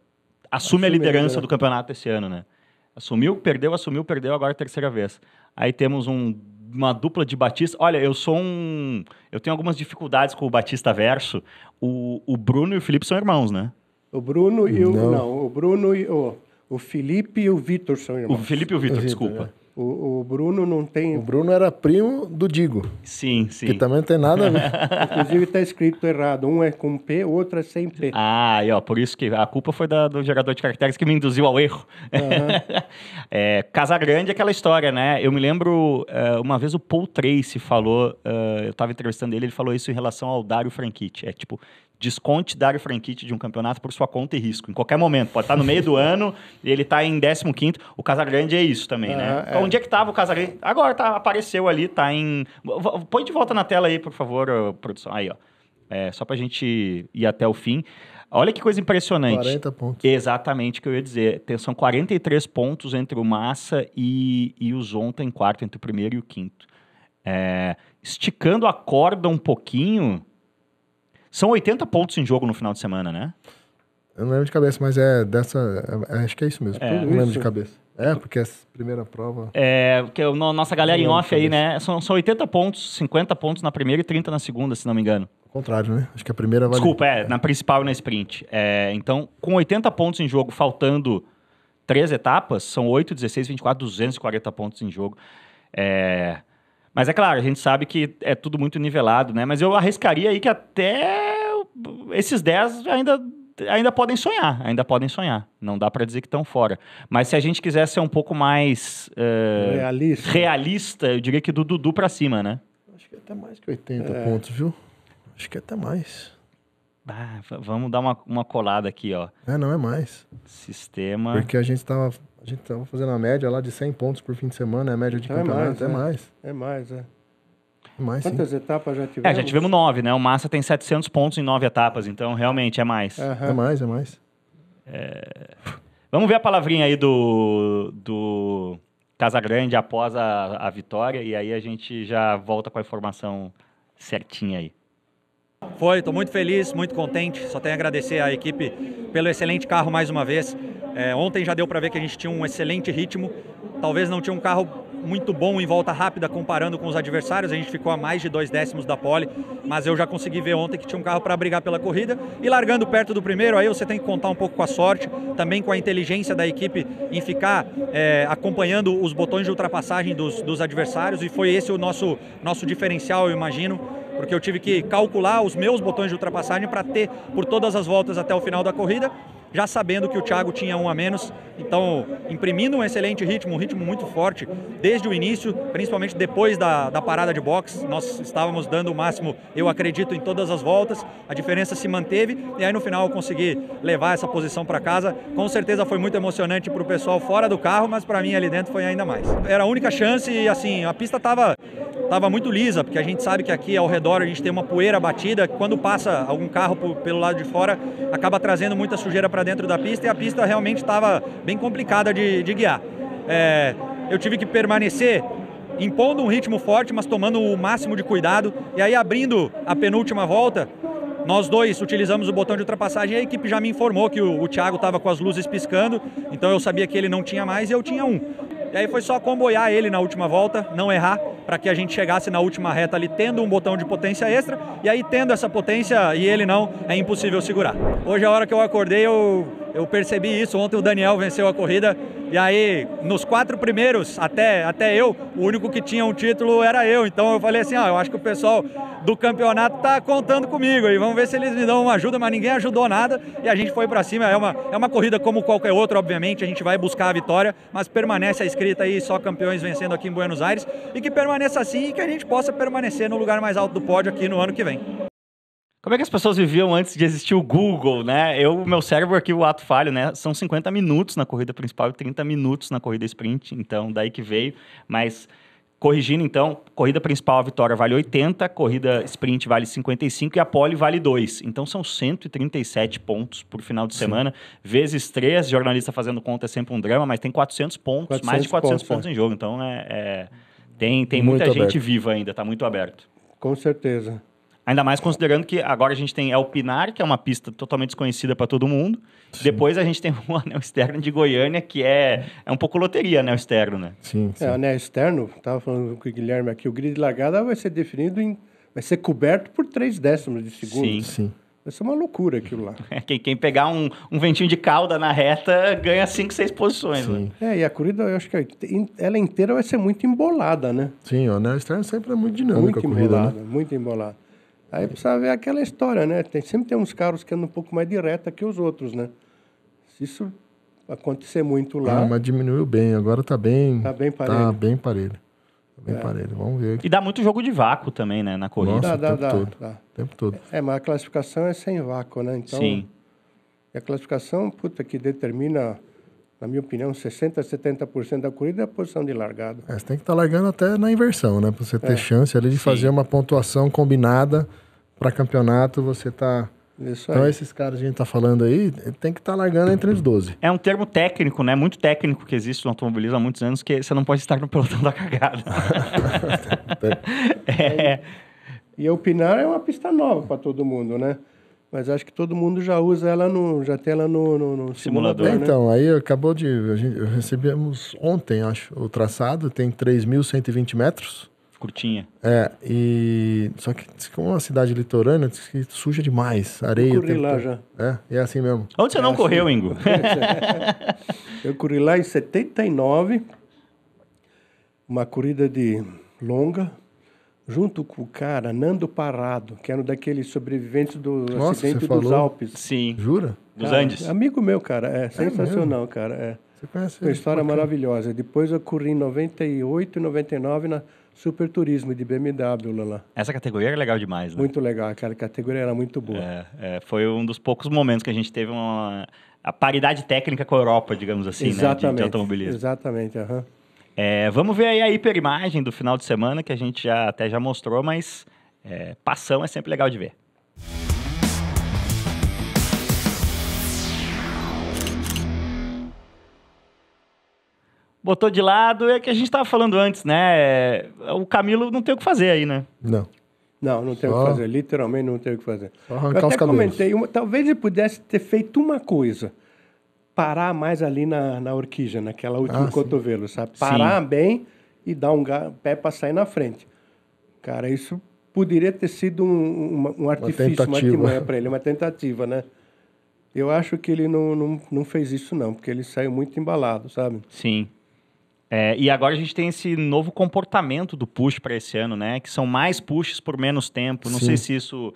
assume a liderança a do campeonato esse ano, né? Assumiu, perdeu, assumiu, perdeu, agora é a terceira vez. Aí temos um, uma dupla de Batista. Olha, eu sou um. Eu tenho algumas dificuldades com o Batista Verso. O, o Bruno e o Felipe são irmãos, né? O Bruno e o. Não, não o Bruno e o. O Felipe e o Vitor são irmãos. O Felipe e o Vitor, desculpa. É. O, o, Bruno não tem. O Bruno era primo do Digo. Sim, sim. Que também não tem nada a ver. [laughs] Inclusive está escrito errado. Um é com P, outro é sem P. Ah, e ó, por isso que a culpa foi da, do gerador de caracteres que me induziu ao erro. Uhum. [laughs] é, Casa Grande é aquela história, né? Eu me lembro, eh, uma vez o Paul Tracy falou, eh, eu estava entrevistando ele, ele falou isso em relação ao Dário Franchitti. É tipo, desconte Dário Franchitti de um campeonato por sua conta e risco. Em qualquer momento. Pode estar tá no meio do [laughs] ano e ele está em 15º. O Casagrande é isso também, né? Ah, então, é. Onde é que estava o Casagrande? Agora tá, apareceu ali, está em... Põe de volta na tela aí, por favor, produção. Aí, ó. É, só para a gente ir até o fim. Olha que coisa impressionante. 40 pontos. Exatamente o que eu ia dizer. São 43 pontos entre o Massa e, e o Zonta em quarto, entre o primeiro e o quinto. É, esticando a corda um pouquinho, são 80 pontos em jogo no final de semana, né? Eu não lembro de cabeça, mas é dessa. É, é, acho que é isso mesmo. É. Eu não lembro de cabeça. É, porque essa primeira prova. É, porque a nossa galera em off aí, né? São, são 80 pontos, 50 pontos na primeira e 30 na segunda, se não me engano. Ao contrário, né? Acho que a primeira vale. Desculpa, é, é. na principal e na sprint. É, então, com 80 pontos em jogo, faltando três etapas, são 8, 16, 24, 240 pontos em jogo. É, mas é claro, a gente sabe que é tudo muito nivelado, né? Mas eu arriscaria aí que até esses 10 ainda ainda podem sonhar, ainda podem sonhar. Não dá para dizer que estão fora. Mas se a gente quiser ser um pouco mais uh, realista. realista, eu diria que do Dudu para cima, né? Acho que é até mais que 80 é. pontos, viu? Acho que é até mais. Ah, vamos dar uma, uma colada aqui, ó. É, não é mais. Sistema. Porque a gente estava a gente estava tá fazendo a média lá de 100 pontos por fim de semana, é a média de então campeonato, é mais. É, é mais, é. Mais, é. é mais, Quantas sim. etapas já tivemos? É, já tivemos nove, né? O Massa tem 700 pontos em nove etapas, então realmente é mais. Uhum. É mais, é mais. É... Vamos ver a palavrinha aí do, do Casagrande após a, a vitória e aí a gente já volta com a informação certinha aí. Foi, estou muito feliz, muito contente. Só tenho a agradecer à equipe pelo excelente carro mais uma vez. É, ontem já deu para ver que a gente tinha um excelente ritmo. Talvez não tinha um carro muito bom em volta rápida comparando com os adversários. A gente ficou a mais de dois décimos da pole, mas eu já consegui ver ontem que tinha um carro para brigar pela corrida. E largando perto do primeiro, aí você tem que contar um pouco com a sorte, também com a inteligência da equipe em ficar é, acompanhando os botões de ultrapassagem dos, dos adversários. E foi esse o nosso, nosso diferencial, eu imagino porque eu tive que calcular os meus botões de ultrapassagem para ter por todas as voltas até o final da corrida já sabendo que o Thiago tinha um a menos, então imprimindo um excelente ritmo, um ritmo muito forte desde o início, principalmente depois da, da parada de boxe, nós estávamos dando o máximo, eu acredito, em todas as voltas, a diferença se manteve e aí no final eu consegui levar essa posição para casa, com certeza foi muito emocionante para o pessoal fora do carro, mas para mim ali dentro foi ainda mais. Era a única chance e assim, a pista estava tava muito lisa, porque a gente sabe que aqui ao redor a gente tem uma poeira batida, quando passa algum carro pelo lado de fora, acaba trazendo muita sujeira para para dentro da pista e a pista realmente estava bem complicada de, de guiar. É, eu tive que permanecer impondo um ritmo forte, mas tomando o máximo de cuidado. E aí, abrindo a penúltima volta, nós dois utilizamos o botão de ultrapassagem e a equipe já me informou que o, o Thiago estava com as luzes piscando, então eu sabia que ele não tinha mais e eu tinha um. E aí foi só comboiar ele na última volta, não errar, para que a gente chegasse na última reta ali tendo um botão de potência extra. E aí tendo essa potência e ele não, é impossível segurar. Hoje é a hora que eu acordei, eu eu percebi isso, ontem o Daniel venceu a corrida e aí nos quatro primeiros, até, até eu, o único que tinha um título era eu. Então eu falei assim, ó, eu acho que o pessoal do campeonato tá contando comigo e vamos ver se eles me dão uma ajuda, mas ninguém ajudou nada e a gente foi para cima. É uma, é uma corrida como qualquer outra, obviamente, a gente vai buscar a vitória, mas permanece a escrita aí, só campeões vencendo aqui em Buenos Aires e que permaneça assim e que a gente possa permanecer no lugar mais alto do pódio aqui no ano que vem. Como é que as pessoas viviam antes de existir o Google, né? Eu, meu cérebro aqui, o ato falho, né? São 50 minutos na corrida principal e 30 minutos na corrida sprint, então daí que veio. Mas corrigindo então, corrida principal a vitória vale 80, corrida sprint vale 55 e a pole vale 2. Então são 137 pontos por final de semana, Sim. vezes 3, jornalista fazendo conta é sempre um drama, mas tem 400 pontos, 400 mais de 400 pontos, pontos é. em jogo. Então é, é, tem, tem muita aberto. gente viva ainda, está muito aberto. Com certeza. Ainda mais considerando que agora a gente tem El Pinar, que é uma pista totalmente desconhecida para todo mundo. Sim. Depois a gente tem o [laughs] anel externo de Goiânia, que é, é um pouco loteria anel externo, né? Sim, é, sim. É, o anel externo, estava falando com o Guilherme aqui, o grid de largada vai ser definido em. vai ser coberto por três décimos de segundo. Sim, sim. Vai ser uma loucura aquilo lá. É, [laughs] quem, quem pegar um, um ventinho de cauda na reta ganha cinco, seis posições, né? sim. né? É, e a corrida, eu acho que ela inteira vai ser muito embolada, né? Sim, o anel externo sempre é muito dinâmico muito a corrida. Né? Embolada, né? Muito embolada. Aí precisa ver aquela história, né? Tem, sempre tem uns carros que andam um pouco mais direta que os outros, né? Se isso acontecer muito lá. Ah, mas diminuiu bem, agora tá bem. Tá bem tá parelho. Tá bem parelho. Tá bem é. parelho. Vamos ver. E dá muito jogo de vácuo também, né? Na corrida. Nossa, dá, o tempo dá, todo. dá. tempo todo. É, mas a classificação é sem vácuo, né? Então, Sim. E a classificação, puta, que determina na minha opinião, 60%, 70% da corrida é a posição de largada. É, você tem que estar tá largando até na inversão, né? Para você ter é. chance ali de Sim. fazer uma pontuação combinada para campeonato, você tá. Isso então, aí. esses caras que a gente tá falando aí, tem que estar tá largando entre os 12. É um termo técnico, né? Muito técnico que existe no automobilismo há muitos anos, que você não pode estar no pelotão da cagada. [laughs] é. E opinar é uma pista nova para todo mundo, né? Mas acho que todo mundo já usa ela no, já tem ela no, no, no simulador. simulador né? né? Então, aí acabou de. A gente, recebemos ontem, acho, o traçado, tem 3.120 metros. Curtinha. É, e. Só que como é uma cidade litorânea, que suja demais. Areia. Eu corri lá todo. já. É, e é assim mesmo. Onde você é não assim. correu, Ingo? [laughs] Eu corri lá em 79. Uma corrida de longa, junto com o cara Nando Parado, que era é um daqueles sobreviventes do Nossa, acidente dos falou. Alpes. Sim. Jura? Dos cara, Andes. Amigo meu, cara. É, é sensacional, mesmo? cara. É. Você conhece Uma história maravilhosa. Depois eu corri em 98 e 99 na Super Turismo de BMW lá. Essa categoria era é legal demais, né? Muito legal, cara. A categoria era muito boa. É, é, foi um dos poucos momentos que a gente teve uma a paridade técnica com a Europa, digamos assim, exatamente, né? De, de automobilismo. Exatamente, exatamente. Uhum. É, vamos ver aí a hiperimagem do final de semana, que a gente já, até já mostrou, mas é, passão é sempre legal de ver. Botou de lado, é que a gente estava falando antes, né? O Camilo não tem o que fazer aí, né? Não. Não, não tem o que fazer, literalmente não tem o que fazer. Só arrancar Eu até os comentei, uma, talvez ele pudesse ter feito uma coisa parar mais ali na, na orquídea, naquela última ah, cotovelo, sabe? Parar sim. bem e dar um pé para sair na frente. Cara, isso poderia ter sido um, um, um artifício, uma, uma para ele, uma tentativa, né? Eu acho que ele não, não, não fez isso não, porque ele saiu muito embalado, sabe? Sim. É, e agora a gente tem esse novo comportamento do push para esse ano, né? Que são mais pushes por menos tempo. Não Sim. sei se isso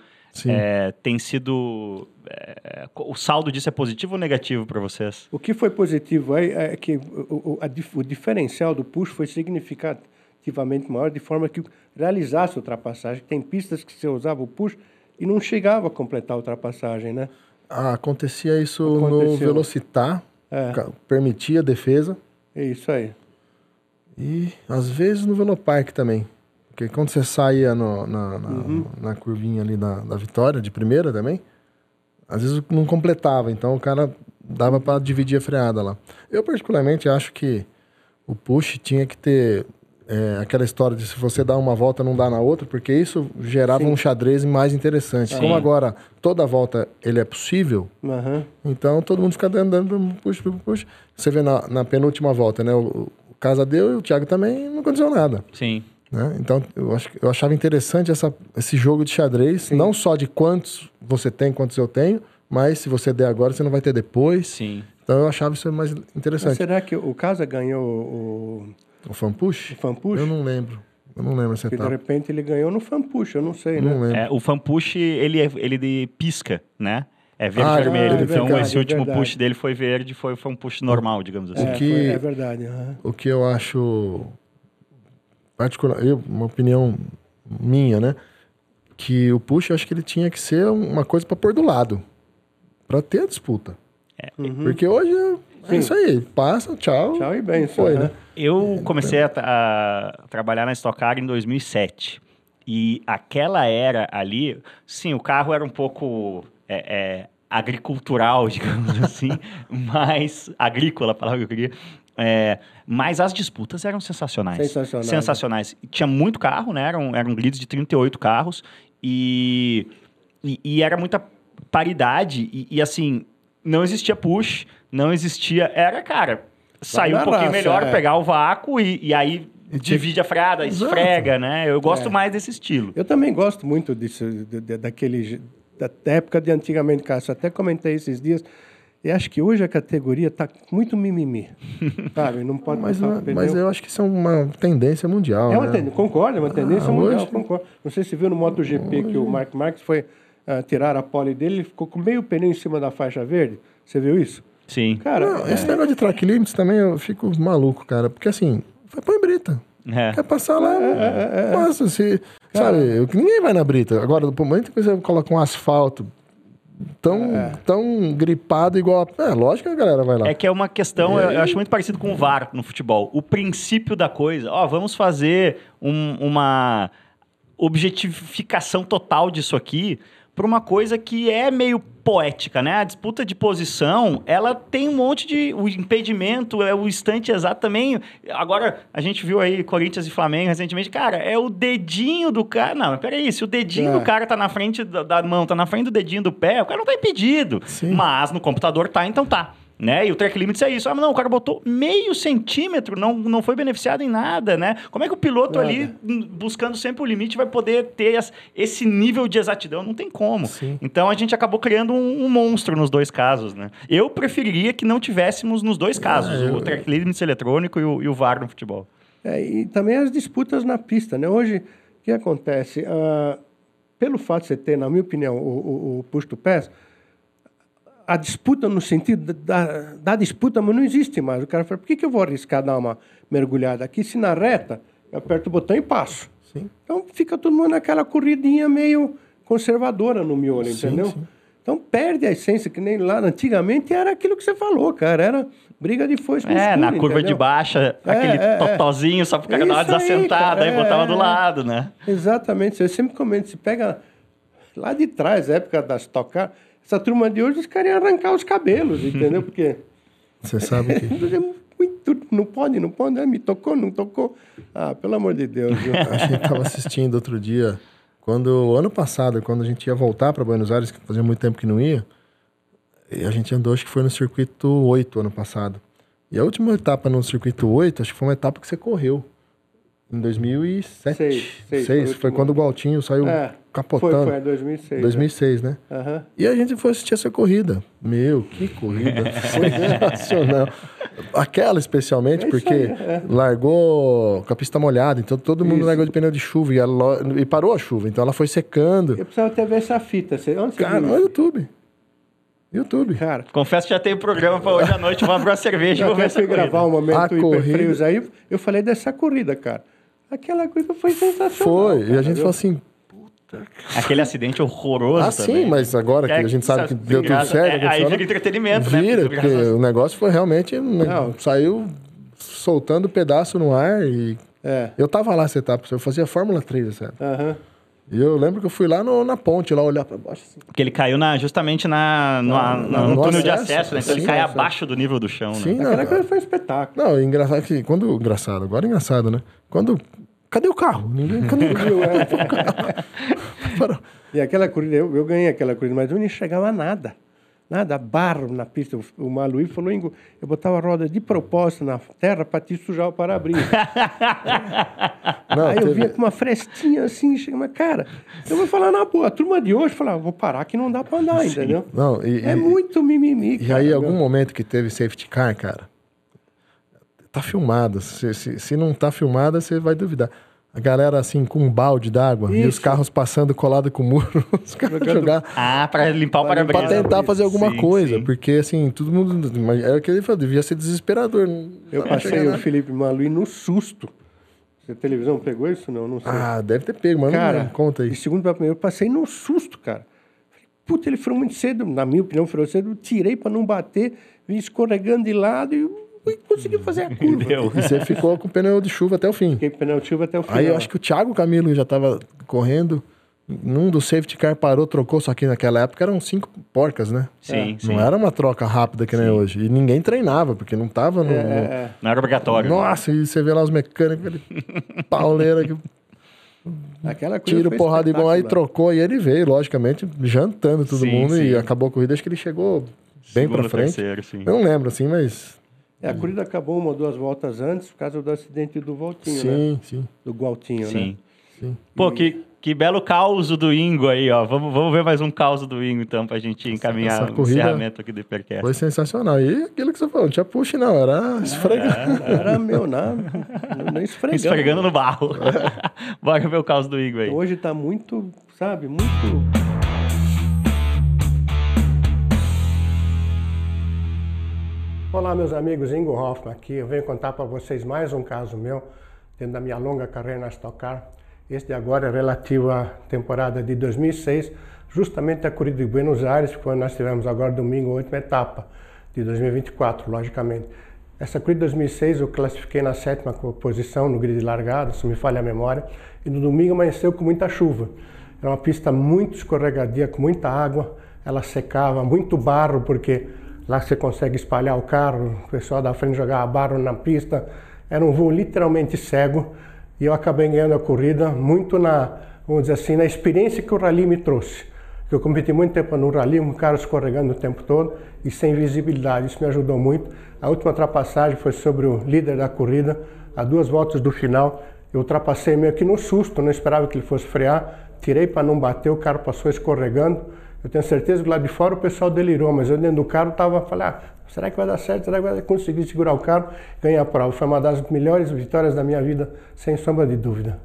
é, tem sido. É, o saldo disso é positivo ou negativo para vocês? O que foi positivo é, é que o, a, o diferencial do push foi significativamente maior, de forma que realizasse a ultrapassagem. Tem pistas que você usava o push e não chegava a completar a ultrapassagem, né? Ah, acontecia isso Aconteceu. no Velocitar, é. permitia a defesa. É isso aí. E às vezes no Velopark também. Porque quando você saía no, na, na, uhum. na, curvinha ali da, da vitória, de primeira também, às vezes não completava, então o cara dava para dividir a freada lá. Eu, particularmente, acho que o push tinha que ter é, aquela história de se você dá uma volta, não dá na outra, porque isso gerava Sim. um xadrez mais interessante. Sim. Como agora toda volta ele é possível, uhum. então todo mundo fica andando, puxa, puxa, puxa. Você vê na, na penúltima volta, né? O, o Casa deu e o Thiago também não aconteceu nada. Sim. Né? Então, eu, acho eu achava interessante essa, esse jogo de xadrez, Sim. não só de quantos você tem, quantos eu tenho, mas se você der agora, você não vai ter depois. Sim. Então, eu achava isso mais interessante. Mas será que o Casa ganhou o... O fan push? O fan push? Eu não lembro. Eu não lembro essa Porque etapa. de repente ele ganhou no fan push, eu não sei, não né? Lembro. É, o fan push, ele, é, ele de pisca, né? É verde ah, vermelho. É então, verdade, esse é último é push dele foi verde, foi, foi um push normal, digamos assim. O é, que, é, foi, é verdade. Uhum. O que eu acho particular, eu, uma opinião minha, né? Que o push, acho que ele tinha que ser uma coisa para pôr do lado, para ter a disputa. É. Uhum. Porque hoje é, é isso aí, passa, tchau. Tchau e bem, foi, né? né? Eu é, comecei é. a, a, trabalhar na Stock Car em 2007. E aquela era ali, sim, o carro era um pouco é, é, agricultural, [laughs] digamos assim, [laughs] mais agrícola, a palavra que eu queria, é, mas as disputas eram sensacionais. Sensacionais. sensacionais. Né? Tinha muito carro, né? Eram, eram grids de 38 carros e, e, e era muita paridade. E, e, assim, não existia push, não existia. Era, cara, sair um pouquinho raça, melhor, é. pegar o vácuo e, e aí divide a frada, Exato. esfrega, né? Eu gosto é. mais desse estilo. Eu também gosto muito disso, de, de, daquele. Da época de antigamente, Cássio. Até comentei esses dias eu acho que hoje a categoria está muito mimimi. [laughs] sabe? Não pode mas, não, mas eu acho que isso é uma tendência mundial. É uma né? tendência, concordo, é uma tendência ah, mundial, hoje... concordo. Não sei se viu no MotoGP hoje... que o Mark Marques foi uh, tirar a pole dele, ele ficou com meio pneu em cima da faixa verde. Você viu isso? Sim. Cara, não, é... esse negócio de track limits também eu fico maluco, cara. Porque assim, foi põe brita. É. Quer passar lá, é, é, é, é. passa. Se, sabe, ninguém vai na brita. Agora, no momento que você coloca um asfalto, tão, é. tão gripado igual. A... É, lógico que a galera vai lá. É que é uma questão, eu, eu acho muito parecido com o VAR no futebol. O princípio da coisa, ó, vamos fazer um, uma objetificação total disso aqui, para uma coisa que é meio poética, né? A disputa de posição, ela tem um monte de o impedimento, é o instante exato também. Agora a gente viu aí Corinthians e Flamengo recentemente, cara, é o dedinho do cara, não, peraí, se o dedinho é. do cara tá na frente da, da, mão, tá na frente do dedinho do pé, o cara não tá impedido. Sim. Mas no computador tá, então tá né? E o track limits é isso. Ah, mas não, o cara botou meio centímetro, não, não foi beneficiado em nada, né? Como é que o piloto nada. ali, hum, buscando sempre o limite, vai poder ter as, esse nível de exatidão? Não tem como. Sim. Então a gente acabou criando um, um, monstro nos dois casos, né? Eu preferiria que não tivéssemos nos dois é, casos, ah, eu... o track limits eletrônico e o, e o VAR no futebol. É, e também as disputas na pista, né? Hoje, o que acontece? Uh, pelo fato de você ter, na minha opinião, o, o, o push-to-pass a disputa no sentido da, da, disputa, mas não existe mais. O cara fala, por que, que eu vou arriscar dar uma mergulhada aqui se na reta eu aperto o botão e passo? Sim. Então fica todo mundo naquela corridinha meio conservadora no miolo, sim, entendeu? Sim. Então perde a essência, que nem lá antigamente era aquilo que você falou, cara. Era briga de foice com É, escuro, na curva entendeu? de baixa, é, aquele é, é. totozinho, só ficava é uma desassentada, aí, aí botava do é. lado, né? Exatamente. Eu sempre comento, se pega lá de trás, época das tocar essa turma de hoje, os caras iam arrancar os cabelos, entendeu? Porque. [laughs] Você sabe que. [laughs] É não pode, não pode, né? me tocou, não tocou. Ah, pelo amor de Deus. [laughs] A gente estava assistindo outro dia, quando ano passado, quando a gente ia voltar para Buenos Aires, que fazia muito tempo que não ia, a gente andou, acho que foi no circuito 8 ano passado. E a última etapa no circuito 8, acho que foi uma etapa que você correu. Em 2007. Seis, seis, seis. Foi, foi quando o Galtinho saiu é, capotando. Foi, foi, em 2006. 2006, né? né? Uhum. E a gente foi assistir essa corrida. Meu, que corrida [laughs] sensacional. Aquela especialmente, é porque aí, é. largou com a pista molhada, então todo mundo largou de pneu de chuva e, ela, e, parou a chuva, então ela foi secando. Eu precisava até ver essa fita. onde você Cara, no YouTube. YouTube. Cara, confesso que já tem programa para hoje à noite. Vamos abrir uma cerveja e vou ver gravar um momento a corrida. aí. Eu falei dessa corrida, cara. Aquela coisa foi sensacional. Foi. Cara, e a gente viu? falou assim, Aquele acidente horroroso. Ah, também. sim, mas agora que, é, a gente sabe que deu tudo certo. É, aí vira entretenimento, vira, né? Vira, porque o negócio foi realmente. Né, não. Saiu soltando pedaço no ar e. É. Eu tava lá essa etapa, tá, eu fazia Fórmula 3, certo Uhum. E eu lembro que eu fui lá no, na ponte, lá olhar pra baixo. Assim. Porque ele caiu na, justamente na, no, na, ah, na, no, no túnel acesso, de acesso, né? Então sim, ele cai acesso. abaixo do nível do chão, né? Sim, Aquela não, coisa foi um espetáculo. Não, engraçado que. Quando, engraçado, agora é engraçado, né? Quando Cadê o carro? Ninguém, [laughs] cadê o carro? É, o carro. [laughs] E aquela corrida, eu, eu ganhei aquela corrida, mas eu não enxergava nada. Nada, barro na pista. O Maluí falou, Ingo, eu botava a roda de propósito na terra para te sujar o para-brisa. [laughs] Aí teve... eu vinha com uma frestinha assim, chega, cara, eu vou falar na boa, a turma de hoje fala, ah, vou parar que não dá para andar, Sim. entendeu? Não, e, é e, muito mimimi. E cara, aí, meu. algum momento que teve safety car, cara, tá filmada. Se, se, se não tá filmada, você vai duvidar. A galera assim com um balde d'água e os carros passando colado com o muro, [laughs] os caras jogar. Ah, para limpar o para-brisa. tentar fazer alguma sim, coisa, sim. porque assim, todo mundo, É o que ele falou, devia ser desesperador. Eu passei o Felipe Maluí no susto. A televisão pegou isso não, não sei. Ah, deve ter pego, mas cara, não conta aí. De segundo para primeiro, eu passei no susto, cara. Puta, ele foi muito cedo, na minha opinião, foi cedo, tirei para não bater, vim escorregando de lado e e conseguiu fazer a [laughs] curva. E você ficou com o pneu de chuva até o fim. Fiquei com o pneu de chuva até o fim. Aí eu acho que o Thiago Camilo já estava correndo. Num do safety car parou, trocou, só que naquela época eram cinco porcas, né? Sim. É. Não sim. era uma troca rápida que nem sim. hoje. E ninguém treinava, porque não tava no. É... é, é. Não era obrigatório. Nossa, e você vê lá os mecânicos, aquele [laughs] pauleira que Aquela Tiro, porrada e bom, aí trocou e ele veio, logicamente, jantando todo sim, mundo sim. e acabou a corrida. Acho que ele chegou bem Segundo, pra frente. Terceiro, Eu não lembro, assim, mas é, a hum. corrida acabou uma ou duas voltas antes por causa do acidente do Voltinho, né? sim, né? Sim, Do Gualtinho, sim. né? Sim. Pô, que, que belo caos do Ingo aí, ó. Vamos, vamos ver mais um caos do Ingo, então, pra gente encaminhar essa, o encerramento aqui do Hipercast. Foi sensacional. E aquilo que você falou, não tinha puxa não. Era esfregando. era meu, não. Né? Nem esfregando. Esfregando no barro. É. Bora ver o caos do Ingo aí. Hoje tá muito, sabe, muito... Olá, meus amigos, Ingo Hoffman aqui. Eu venho contar para vocês mais um caso meu, dentro da minha longa carreira na Stock Car. Este agora é relativo à temporada de 2006, justamente a corrida de Buenos Aires, quando nós tivemos agora domingo a última etapa de 2024, logicamente. Essa corrida de 2006 eu classifiquei na sétima posição no grid largado, se me falha a memória, e no domingo amanheceu com muita chuva. Era é uma pista muito escorregadia, com muita água, ela secava, muito barro, porque Lá você consegue espalhar o carro, o pessoal da frente jogava barro na pista. Era um voo literalmente cego e eu acabei ganhando a corrida muito na, vamos dizer assim, na experiência que o rally me trouxe. Eu competi muito tempo no rally, um carro escorregando o tempo todo e sem visibilidade. Isso me ajudou muito. A última ultrapassagem foi sobre o líder da corrida, a duas voltas do final. Eu ultrapassei meio que no susto, não esperava que ele fosse frear. Tirei para não bater, o carro passou escorregando eu tenho certeza que lá de fora o pessoal delirou, mas eu dentro do carro estava falando, ah, será que vai dar certo? Será que vai conseguir segurar o carro, ganhar a prova? Foi uma das melhores vitórias da minha vida, sem sombra de dúvida.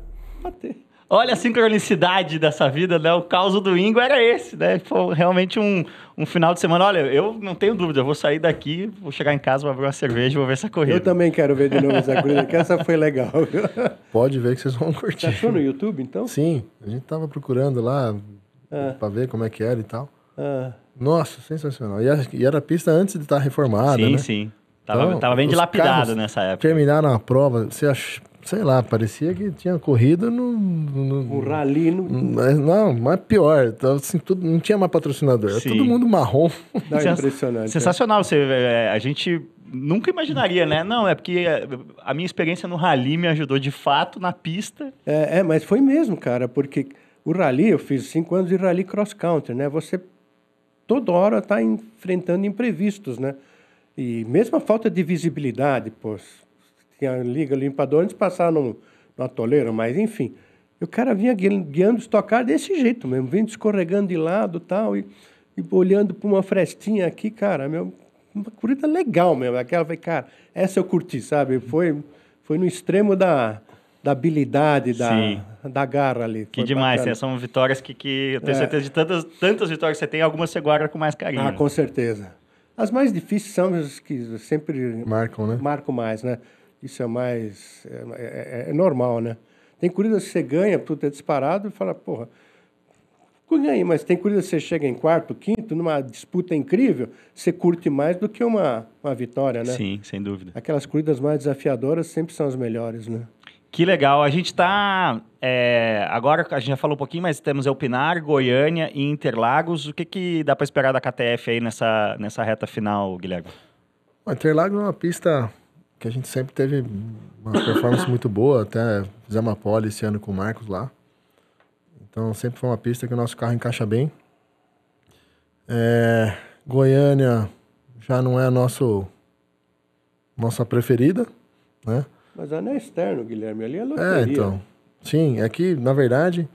Olha a sincronicidade dessa vida, né? O caos do Ingo era esse, né? Foi realmente um, um final de semana. Olha, eu não tenho dúvida, eu vou sair daqui, vou chegar em casa, vou abrir uma cerveja, vou ver essa corrida. Eu também quero ver de novo essa corrida, que essa foi legal. Pode ver que vocês vão curtir. Você achou no YouTube, então? Sim, a gente tava procurando lá, é. para ver como é que era e tal. É. Nossa, sensacional. E, a, e era a pista antes de estar tá reformada, sim, né? Sim, sim. Tava, então, tava bem dilapidado nessa época. Terminaram a prova, você ach... sei lá, parecia que tinha corrido no. no um rally no. Mas, não, mas pior. Tava assim, tudo, não tinha mais patrocinador. Era todo mundo marrom. É impressionante. Né? Sensacional. Você, é, a gente nunca imaginaria, né? Não, é porque é, a minha experiência no rally me ajudou de fato na pista. É, é mas foi mesmo, cara, porque o rally, eu fiz cinco anos de rally cross country, né? Você toda hora está enfrentando imprevistos, né? E mesmo a falta de visibilidade, pô, tinha liga limpadora antes de passar no numa toleira, mas enfim. o cara vinha guiando tocar desse jeito mesmo, vindo escorregando de lado tal, e, e olhando para uma frestinha aqui, cara, meu, uma corrida legal mesmo. Aquela foi, cara, essa eu curti, sabe? Foi, foi no extremo da, da habilidade, da, da garra ali. Que demais, é, são vitórias que, que eu tenho é. certeza de tantas, tantas vitórias que você tem, algumas você guarda com mais carinho. Ah, com certeza. As mais difíceis são as que sempre marcam, né? marcam mais, né? Isso é mais. É, é, é, é normal, né? Tem corridas que você ganha tudo ter é disparado e fala, porra, ganhei, mas tem corridas que você chega em quarto, quinto, numa disputa incrível, você curte mais do que uma, uma vitória, né? Sim, sem dúvida. Aquelas corridas mais desafiadoras sempre são as melhores, né? Que legal. A gente está. É, agora a gente já falou um pouquinho, mas temos Elpinar, Goiânia e Interlagos. O que, que dá para esperar da KTF aí nessa, nessa reta final, Guilherme? O Interlagos é uma pista que a gente sempre teve uma performance muito boa. Até fizemos a pole esse ano com o Marcos lá. Então sempre foi uma pista que o nosso carro encaixa bem. É, Goiânia já não é a nosso, nossa preferida, né? Mas não é externo, Guilherme, ali é, é loteria. É, então. Sim, é que, na verdade,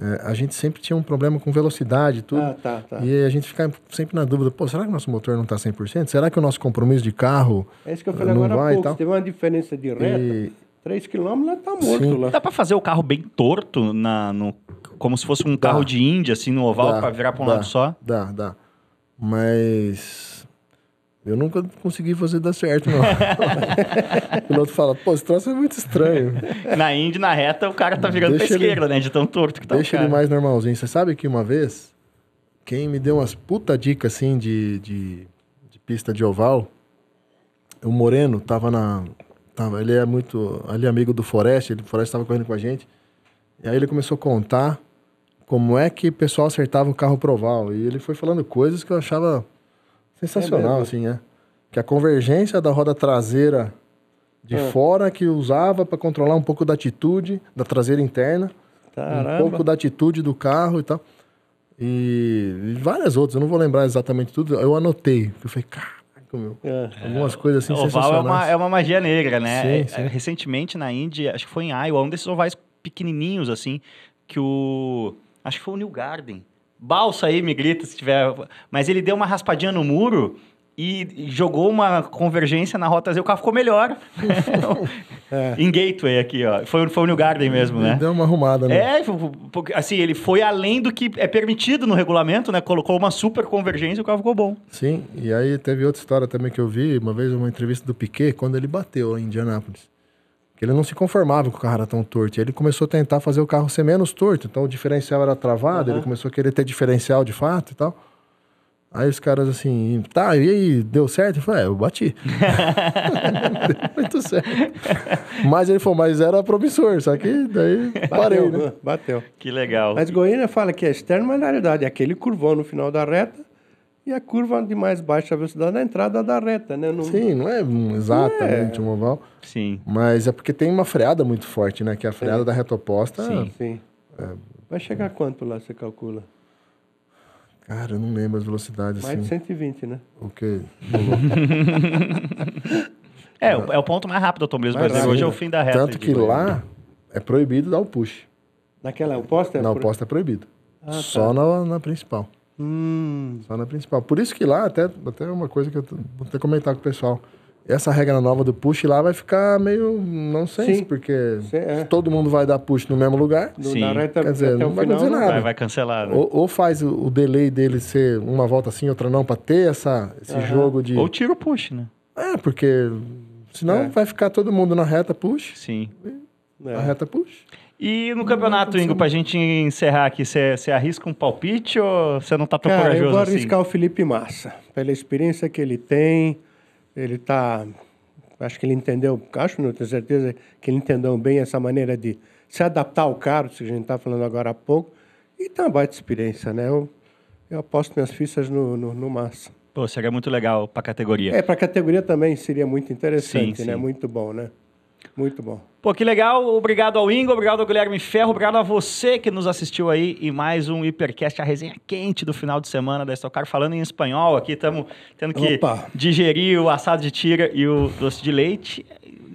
é, a gente sempre tinha um problema com velocidade e tudo. Ah, tá, tá. E a gente ficava sempre na dúvida, pô, será que o nosso motor não está 100%? Será que o nosso compromisso de carro É isso que eu falei não agora vai há pouco, teve uma diferença de reta, e... 3 km está morto Sim. lá. Dá para fazer o carro bem torto, na, no, como se fosse um dá. carro de Índia, assim, no oval, para virar para um dá, lado só? Dá, dá. Mas eu nunca consegui fazer dar certo, não. [laughs] o outro fala, pô, esse troço é muito estranho. Na Indy, na reta, o cara tá virando deixa pra ele, esquerda, né? De tão torto que tá Deixa ele mais normalzinho. Você sabe que uma vez, quem me deu umas puta dica, assim, de, de, de pista de oval, o Moreno tava na... Tava, ele é muito... Ali é amigo do Forest, ele, o Forest tava correndo com a gente. E aí ele começou a contar como é que o pessoal acertava o carro proval. E ele foi falando coisas que eu achava Sensacional, é assim, né? Que a convergência da roda traseira de é. fora que usava para controlar um pouco da atitude da traseira interna, Caramba. um pouco da atitude do carro e tal. E várias outras, eu não vou lembrar exatamente tudo, eu anotei. Eu falei, caraca, meu. É. Algumas coisas assim o é, sensacionais. Oval é uma, é uma magia negra, né? Sim, é, sim. É, recentemente na Índia, acho que foi em Iowa, um desses ovais pequenininhos assim, que o. Acho que foi o New Garden Balsa aí, me grita se tiver. Mas ele deu uma raspadinha no muro e jogou uma convergência na rota Z, o carro ficou melhor. [laughs] é. em Gateway aqui, ó. Foi, foi o New Garden mesmo, né? Deu uma arrumada, né? É, assim, ele foi além do que é permitido no regulamento, né? Colocou uma super convergência e o carro ficou bom. Sim, e aí teve outra história também que eu vi, uma vez uma entrevista do Piquet, quando ele bateu em Indianápolis que ele não se conformava com o carro era tão torto. E ele começou a tentar fazer o carro ser menos torto. Então o diferencial era travado, uhum. ele começou a querer ter diferencial de fato e tal. Aí os caras assim, tá, e aí, deu certo? Eu falei, é, eu bati. [laughs] muito certo. Mas ele falou, mas era promissor, só que daí bateu, né? né? Bateu. Que legal. Mas Goiânia fala que é externo, mas na realidade é aquele curvão no final da reta e a curva de mais baixa velocidade na entrada da reta, né? Sim, não é exatamente é. um oval. Sim. Mas é porque tem uma freada muito forte, né? Que é a freada é. da reta oposta. Sim. Sim. É. Vai chegar quanto lá, você calcula? Cara, eu não lembro as velocidades. Mais assim. de 120, né? Ok. [laughs] é, o, é o ponto mais rápido do mesmo. Mas Hoje é o fim da reta. Tanto que lá é proibido dar o push. Naquela oposta? É na pro... oposta é proibido. Ah, Só tá. na, na principal. Hum. Só na principal. Por isso que lá, até, até uma coisa que eu vou até comentar com o pessoal. Essa regra nova do push lá vai ficar meio não sei porque é. se todo mundo vai dar push no mesmo lugar. Sim. Reta, quer dizer, não vai fazer nada. Vai, vai cancelar. Né? Ou, ou, faz o, delay dele ser uma volta assim, outra não, para ter essa, esse uhum. jogo de. Ou tira o push, né? É, porque senão é. vai ficar todo mundo na reta push. Sim. É. Na reta push. E no campeonato, Ingo, pra gente encerrar aqui, você arrisca um palpite ou você não tá tão Cara, corajoso eu vou assim? arriscar assim? o Felipe Massa. Pela experiência que ele tem, ele tá... Acho que ele entendeu, acho não, tenho certeza que ele entendeu bem essa maneira de se adaptar ao carro, que a gente tá falando agora há pouco. E tá uma baita experiência, né? Eu, eu aposto minhas fichas no, no, no Massa. Pô, seria muito legal pra categoria. É, pra categoria também seria muito interessante, sim, né? Muito bom, né? Muito bom. Pô, que legal. Obrigado ao Ingo, obrigado ao Guilherme Ferro, obrigado a você que nos assistiu aí e mais um Hipercast, a resenha quente do final de semana da Estocar, falando em espanhol aqui, estamos tendo que Opa. digerir o assado de tira e o doce de leite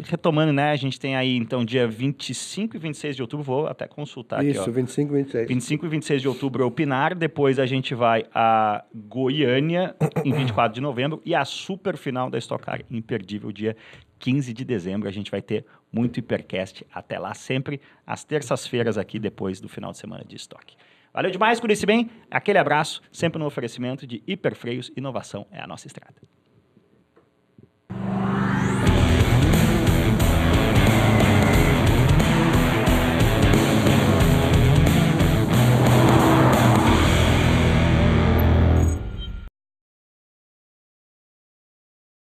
retomando, né? A gente tem aí, então, dia 25 e 26 de outubro, vou até consultar Isso, aqui. Isso, 25 e 26. 25 e 26 de outubro é o Pinar, depois a gente vai a Goiânia, em 24 de novembro, e a super final da Stock Car imperdível, dia 15 de dezembro. A gente vai ter muito hipercast até lá, sempre às terças-feiras aqui, depois do final de semana de estoque. Valeu demais, por bem. Aquele abraço, sempre no oferecimento de Hiperfreios. Inovação é a nossa estrada.